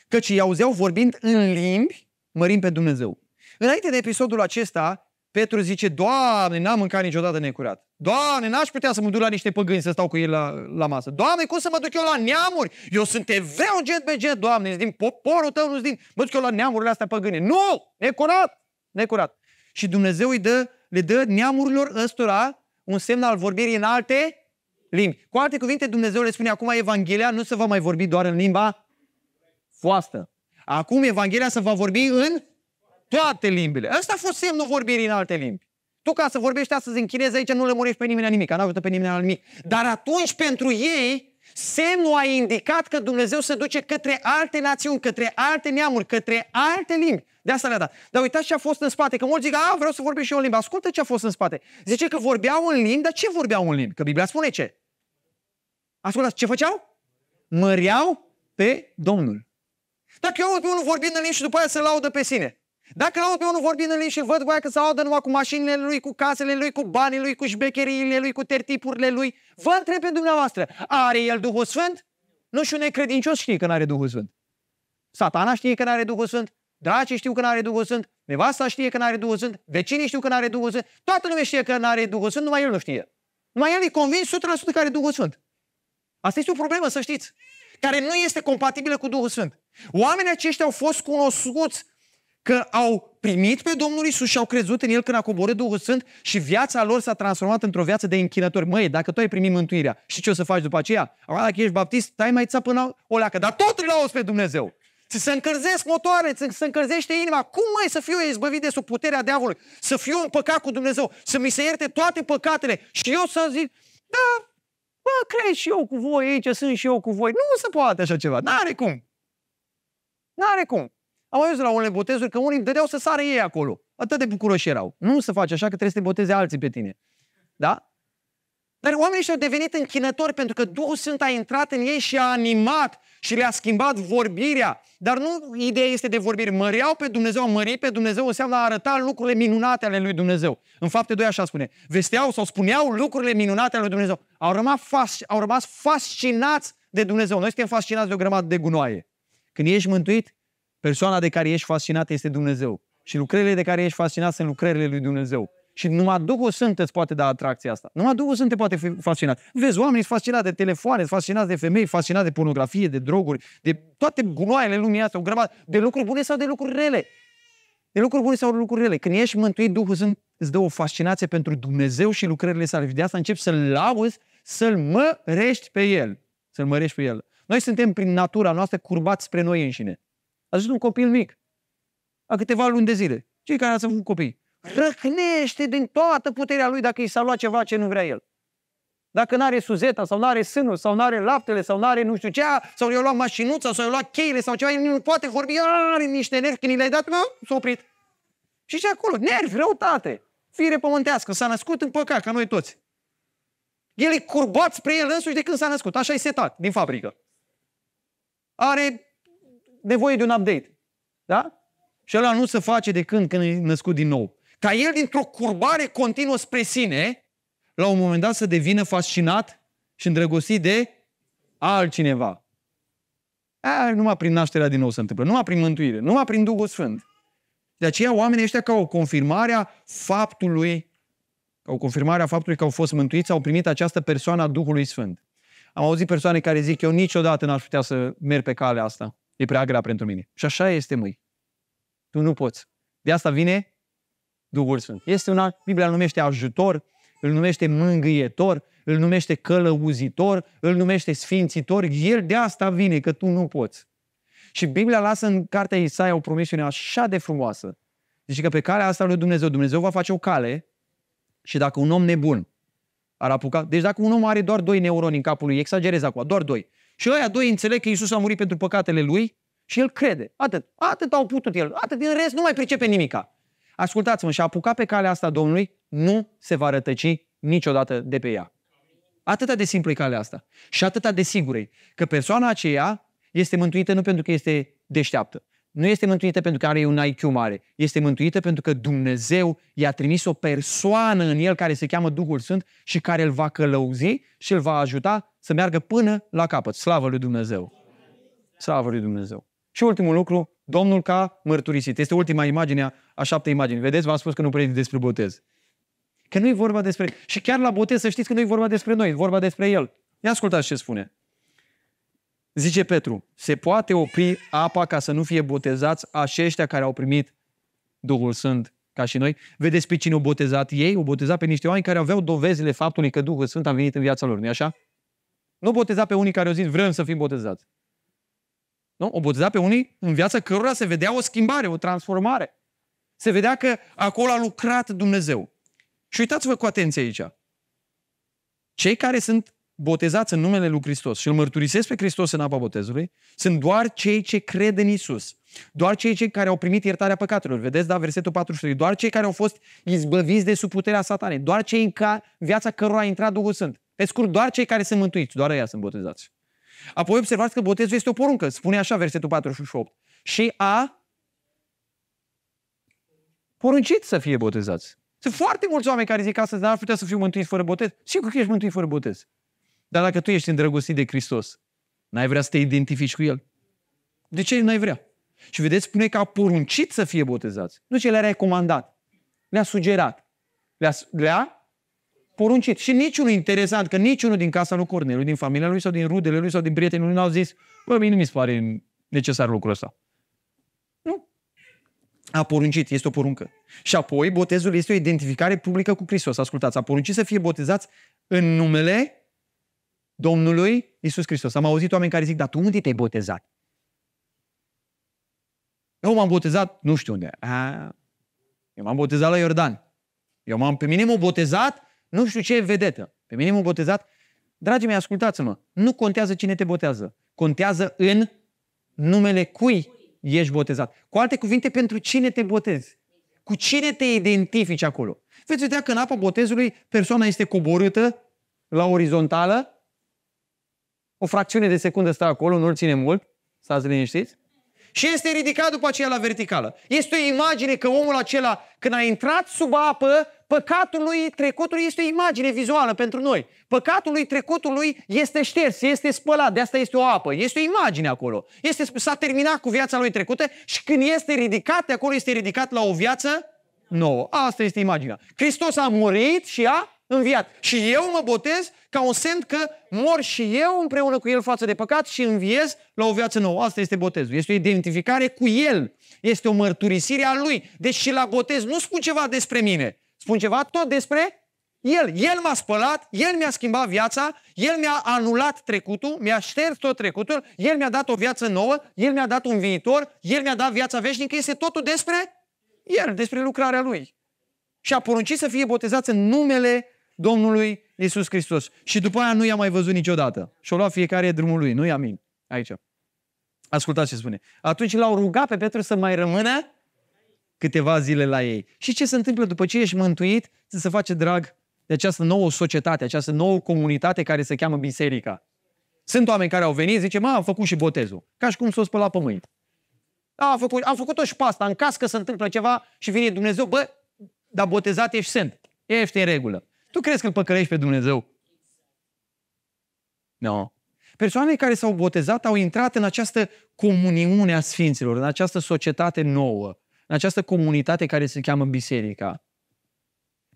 Că i auzeau vorbind în limbi, mărim pe Dumnezeu. Înainte de episodul acesta, Petru zice, Doamne, n-am mâncat niciodată necurat. Doamne, n-aș putea să mă duc la niște păgâni să stau cu ei la, la masă. Doamne, cum să mă duc eu la neamuri? Eu sunt evreu gen pe gen, Doamne, din poporul tău, nu din... Mă duc eu la neamurile astea păgâne. Nu! Necurat! Necurat! Și Dumnezeu îi dă, le dă neamurilor ăstora un semn al vorbirii în alte limbi. Cu alte cuvinte, Dumnezeu le spune acum Evanghelia nu se va mai vorbi doar în limba foastă. Acum Evanghelia se va vorbi în toate limbile. Asta a fost semnul vorbirii în alte limbi. Tu ca să vorbești astăzi în chineză aici nu le pe nimeni la nimic, nu ajută pe nimeni la nimic. Dar atunci pentru ei semnul a indicat că Dumnezeu se duce către alte națiuni, către alte neamuri, către alte limbi. De asta le-a dat. Dar uitați ce a fost în spate. Că mulți zic, a, vreau să vorbesc și eu în limbă. Ascultă ce a fost în spate. Zice că vorbeau în limbi, dar ce vorbeau în limbi? Că Biblia spune ce? Ascultați, ce făceau? Măreau pe Domnul. Dacă eu aud unul vorbind în limbi și după aia se laudă pe sine, dacă l-am pe unul vorbind în limbi și văd că se audă numai cu mașinile lui, cu casele lui, cu banii lui, cu șbecheriile lui, cu tertipurile lui, vă întreb pe dumneavoastră, are el Duhul Sfânt? Nu și necredincios știe că nu are Duhul Sfânt. Satana știe că nu are Duhul Sfânt, dracii știu că nu are Duhul Sfânt, nevasta știe că nu are Duhul Sfânt, vecinii știu că nu are Duhul Sfânt, toată lumea știe că nu are Duhul Sfânt, numai el nu știe. Numai el e convins 100% că are Duhul Sfânt. Asta este o problemă, să știți, care nu este compatibilă cu Duhul Sfânt. Oamenii aceștia au fost cunoscuți că au primit pe Domnul Isus și au crezut în El când a coborât Duhul Sfânt și viața lor s-a transformat într-o viață de închinători. Măi, dacă tu ai primit mântuirea, și ce o să faci după aceea? Acum, dacă ești baptist, stai mai țap până o leacă, dar tot îl auzi pe Dumnezeu. Ți se încălzesc motoare, ți se încălzește inima. Cum mai să fiu izbăvit de sub puterea diavolului? Să fiu în păcat cu Dumnezeu, să mi se ierte toate păcatele și eu să zic, da, bă, cred și eu cu voi aici, sunt și eu cu voi. Nu se poate așa ceva, n-are cum. N-are cum. Am ajuns la unele botezuri că unii îmi dădeau să sară ei acolo. Atât de bucuroși erau. Nu se face așa că trebuie să te boteze alții pe tine. Da? Dar oamenii și-au devenit închinători pentru că Duhul Sfânt a intrat în ei și a animat și le-a schimbat vorbirea. Dar nu ideea este de vorbire. Măreau pe Dumnezeu, mări pe Dumnezeu înseamnă a arăta lucrurile minunate ale lui Dumnezeu. În fapte 2 așa spune. Vesteau sau spuneau lucrurile minunate ale lui Dumnezeu. Au rămas, fasc- au rămas fascinați de Dumnezeu. Noi suntem fascinați de o grămadă de gunoaie. Când ești mântuit, Persoana de care ești fascinat este Dumnezeu. Și lucrările de care ești fascinat sunt lucrările lui Dumnezeu. Și numai Duhul Sfânt îți poate da atracția asta. Numai Duhul Sfânt te poate fi fascinat. Vezi, oamenii sunt fascinați de telefoane, sunt fascinați de femei, fascinați de pornografie, de droguri, de toate gunoaiele lumii astea, o grămadă, de lucruri bune sau de lucruri rele. De lucruri bune sau de lucruri rele. Când ești mântuit, Duhul Sfânt îți dă o fascinație pentru Dumnezeu și lucrările sale. Și de asta începi să-L lauzi, să-L mărești pe El. Să-L mărești pe El. Noi suntem prin natura noastră curbați spre noi înșine ajuns un copil mic, a câteva luni de zile. Cei care ați avut copii. Răcnește din toată puterea lui dacă i s-a luat ceva ce nu vrea el. Dacă nu are suzeta sau nu are sânul sau nu are laptele sau nu are nu știu ce, sau i-a luat mașinuța sau i-a luat cheile sau ceva, el nu poate vorbi, are niște nervi când i le-ai dat, s-a oprit. Și ce acolo? Nervi, răutate, fire pământească, s-a născut în păcat ca noi toți. El e curbat spre el însuși de când s-a născut, așa e setat din fabrică. Are nevoie de un update. Da? Și ăla nu se face de când, când e născut din nou. Ca el, dintr-o curbare continuă spre sine, la un moment dat să devină fascinat și îndrăgostit de altcineva. Aia numai prin nașterea din nou se întâmplă, numai prin mântuire, numai prin Duhul Sfânt. De aceea oamenii ăștia ca o confirmare a faptului, ca o confirmare a faptului că au fost mântuiți, au primit această persoană a Duhului Sfânt. Am auzit persoane care zic, eu niciodată n-aș putea să merg pe calea asta e prea grea pentru mine. Și așa este, măi. Tu nu poți. De asta vine Duhul Sfânt. Este un alt, Biblia îl numește ajutor, îl numește mângâietor, îl numește călăuzitor, îl numește sfințitor. El de asta vine, că tu nu poți. Și Biblia lasă în cartea Isaia o promisiune așa de frumoasă. Deci că pe calea asta lui Dumnezeu, Dumnezeu va face o cale și dacă un om nebun ar apuca... Deci dacă un om are doar doi neuroni în capul lui, exagerez acum, doar doi, și ăia doi înțeleg că Isus a murit pentru păcatele lui și el crede. Atât. Atât au putut el. Atât. Din rest nu mai pricepe nimica. Ascultați-mă, și a apucat pe calea asta Domnului, nu se va rătăci niciodată de pe ea. Atâta de simplu e calea asta. Și atâta de sigură că persoana aceea este mântuită nu pentru că este deșteaptă, nu este mântuită pentru că are un IQ mare, este mântuită pentru că Dumnezeu i-a trimis o persoană în el care se cheamă Duhul Sfânt și care îl va călăuzi și îl va ajuta să meargă până la capăt. Slavă lui Dumnezeu! Slavă lui Dumnezeu! Și ultimul lucru, Domnul ca mărturisit. Este ultima imagine a șapte imagini. Vedeți, v-am spus că nu predic despre botez. Că nu e vorba despre... Și chiar la botez să știți că nu e vorba despre noi, e vorba despre El. Ia ascultați ce spune. Zice Petru, se poate opri apa ca să nu fie botezați aceștia care au primit Duhul Sfânt ca și noi. Vedeți pe cine au botezat ei? Au botezat pe niște oameni care aveau dovezile faptului că Duhul Sfânt a venit în viața lor, nu așa? Nu boteza pe unii care au zis vrem să fim botezați. Nu? O boteza pe unii în viața cărora se vedea o schimbare, o transformare. Se vedea că acolo a lucrat Dumnezeu. Și uitați-vă cu atenție aici. Cei care sunt botezați în numele lui Hristos și îl mărturisesc pe Hristos în apa botezului, sunt doar cei ce cred în Isus. Doar cei, cei care au primit iertarea păcatelor. Vedeți, da, versetul 43. Doar cei care au fost izbăviți de sub puterea satanei. Doar cei în care viața cărora a intrat Duhul Sfânt. Pe scurt, doar cei care sunt mântuiți, doar ei sunt botezați. Apoi observați că botezul este o poruncă. Spune așa versetul 48. Și a poruncit să fie botezați. Sunt foarte mulți oameni care zic astăzi, dar ar putea să fiu mântuit fără botez. Sigur că ești mântuit fără botez. Dar dacă tu ești îndrăgostit de Hristos, n-ai vrea să te identifici cu El? De ce n-ai vrea? Și vedeți, spune că a poruncit să fie botezați. Nu ce le-a recomandat. Le-a sugerat. Le-a, le-a poruncit. Și niciunul interesant, că niciunul din casa lui Corneliu, din familia lui sau din rudele lui sau din prietenii lui, n-au zis, bă, mie nu mi se pare necesar lucrul ăsta. Nu. A poruncit, este o poruncă. Și apoi, botezul este o identificare publică cu Hristos. Ascultați, a poruncit să fie botezați în numele Domnului Isus Hristos. Am auzit oameni care zic, dar tu unde te-ai botezat? Eu m-am botezat nu știu unde. A, eu m-am botezat la Iordan. Eu m-am, pe mine m-a botezat nu știu ce vedetă. Pe mine m-a botezat. Dragii mei, ascultați-mă. Nu contează cine te botează. Contează în numele cui ești botezat. Cu alte cuvinte, pentru cine te botezi. Cu cine te identifici acolo. Veți vedea că în apa botezului persoana este coborâtă la orizontală o fracțiune de secundă stă acolo, nu-l ține mult, stați liniștiți, și este ridicat după aceea la verticală. Este o imagine că omul acela, când a intrat sub apă, păcatul lui trecutului este o imagine vizuală pentru noi. Păcatul lui trecutului este șters, este spălat, de asta este o apă, este o imagine acolo. Este, s-a terminat cu viața lui trecută și când este ridicat de acolo, este ridicat la o viață nouă. Asta este imaginea. Hristos a murit și a înviat. Și eu mă botez ca un semn că mor și eu împreună cu el față de păcat și înviez la o viață nouă. Asta este botezul. Este o identificare cu el. Este o mărturisire a lui. Deci și la botez nu spun ceva despre mine. Spun ceva tot despre el, el m-a spălat, El mi-a schimbat viața, El mi-a anulat trecutul, mi-a șters tot trecutul, El mi-a dat o viață nouă, El mi-a dat un viitor, El mi-a dat viața veșnică, este totul despre El, despre lucrarea Lui. Și a poruncit să fie botezați în numele Domnului Isus Hristos. Și după aia nu i-a mai văzut niciodată. Și-o lua fiecare drumul lui. Nu i-am aici. Ascultați ce spune. Atunci l-au rugat pe Petru să mai rămână câteva zile la ei. Și ce se întâmplă după ce ești mântuit? să se face drag de această nouă societate, această nouă comunitate care se cheamă biserica. Sunt oameni care au venit, zice, mă, am făcut și botezul. Ca și cum s-o spăla pe mâini. A, am făcut, am făcut-o și pasta, în caz că se întâmplă ceva și vine Dumnezeu, bă, dar botezat ești sunt. Ești în regulă. Tu crezi că îl păcălești pe Dumnezeu? Nu. No. Persoanele care s-au botezat au intrat în această comuniune a Sfinților, în această societate nouă, în această comunitate care se cheamă Biserica.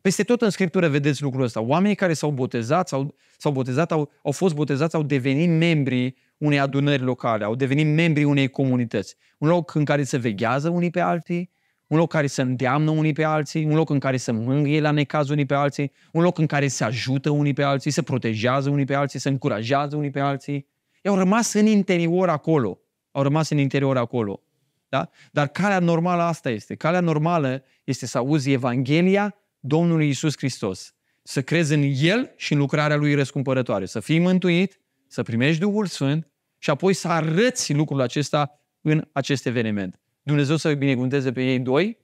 Peste tot în Scriptură vedeți lucrul ăsta. Oamenii care s-au botezat, s-au, s-au botezat au, au fost botezați, au devenit membri unei adunări locale, au devenit membri unei comunități. Un loc în care se veghează unii pe alții, un loc care să îndeamnă unii pe alții, un loc în care să mângâie la necaz unii pe alții, un loc în care se ajută unii pe alții, să protejează unii pe alții, să încurajează unii pe alții. Ei au rămas în interior acolo. Au rămas în interior acolo. Da? Dar calea normală asta este. Calea normală este să auzi Evanghelia Domnului Isus Hristos. Să crezi în El și în lucrarea Lui răscumpărătoare. Să fii mântuit, să primești Duhul Sfânt și apoi să arăți lucrul acesta în acest eveniment. Dumnezeu să vă binecuvânteze pe ei doi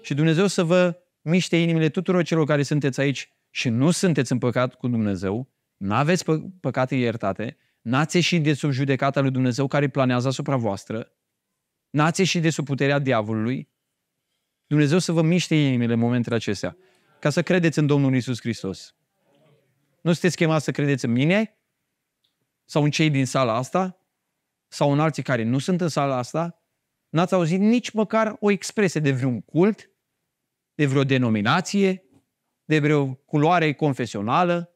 și Dumnezeu să vă miște inimile tuturor celor care sunteți aici și nu sunteți în păcat cu Dumnezeu, nu aveți pă- păcate iertate, n-ați ieșit de sub judecata lui Dumnezeu care planează asupra voastră, n-ați ieșit de sub puterea diavolului, Dumnezeu să vă miște inimile în momentele acestea, ca să credeți în Domnul Isus Hristos. Nu sunteți chemați să credeți în mine sau în cei din sala asta sau în alții care nu sunt în sala asta, N-ați auzit nici măcar o expresie de vreun cult, de vreo denominație, de vreo culoare confesională.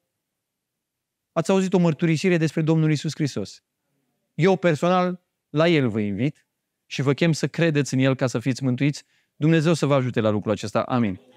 Ați auzit o mărturisire despre Domnul Isus Hristos. Eu personal la El vă invit și vă chem să credeți în El ca să fiți mântuiți. Dumnezeu să vă ajute la lucrul acesta. Amin.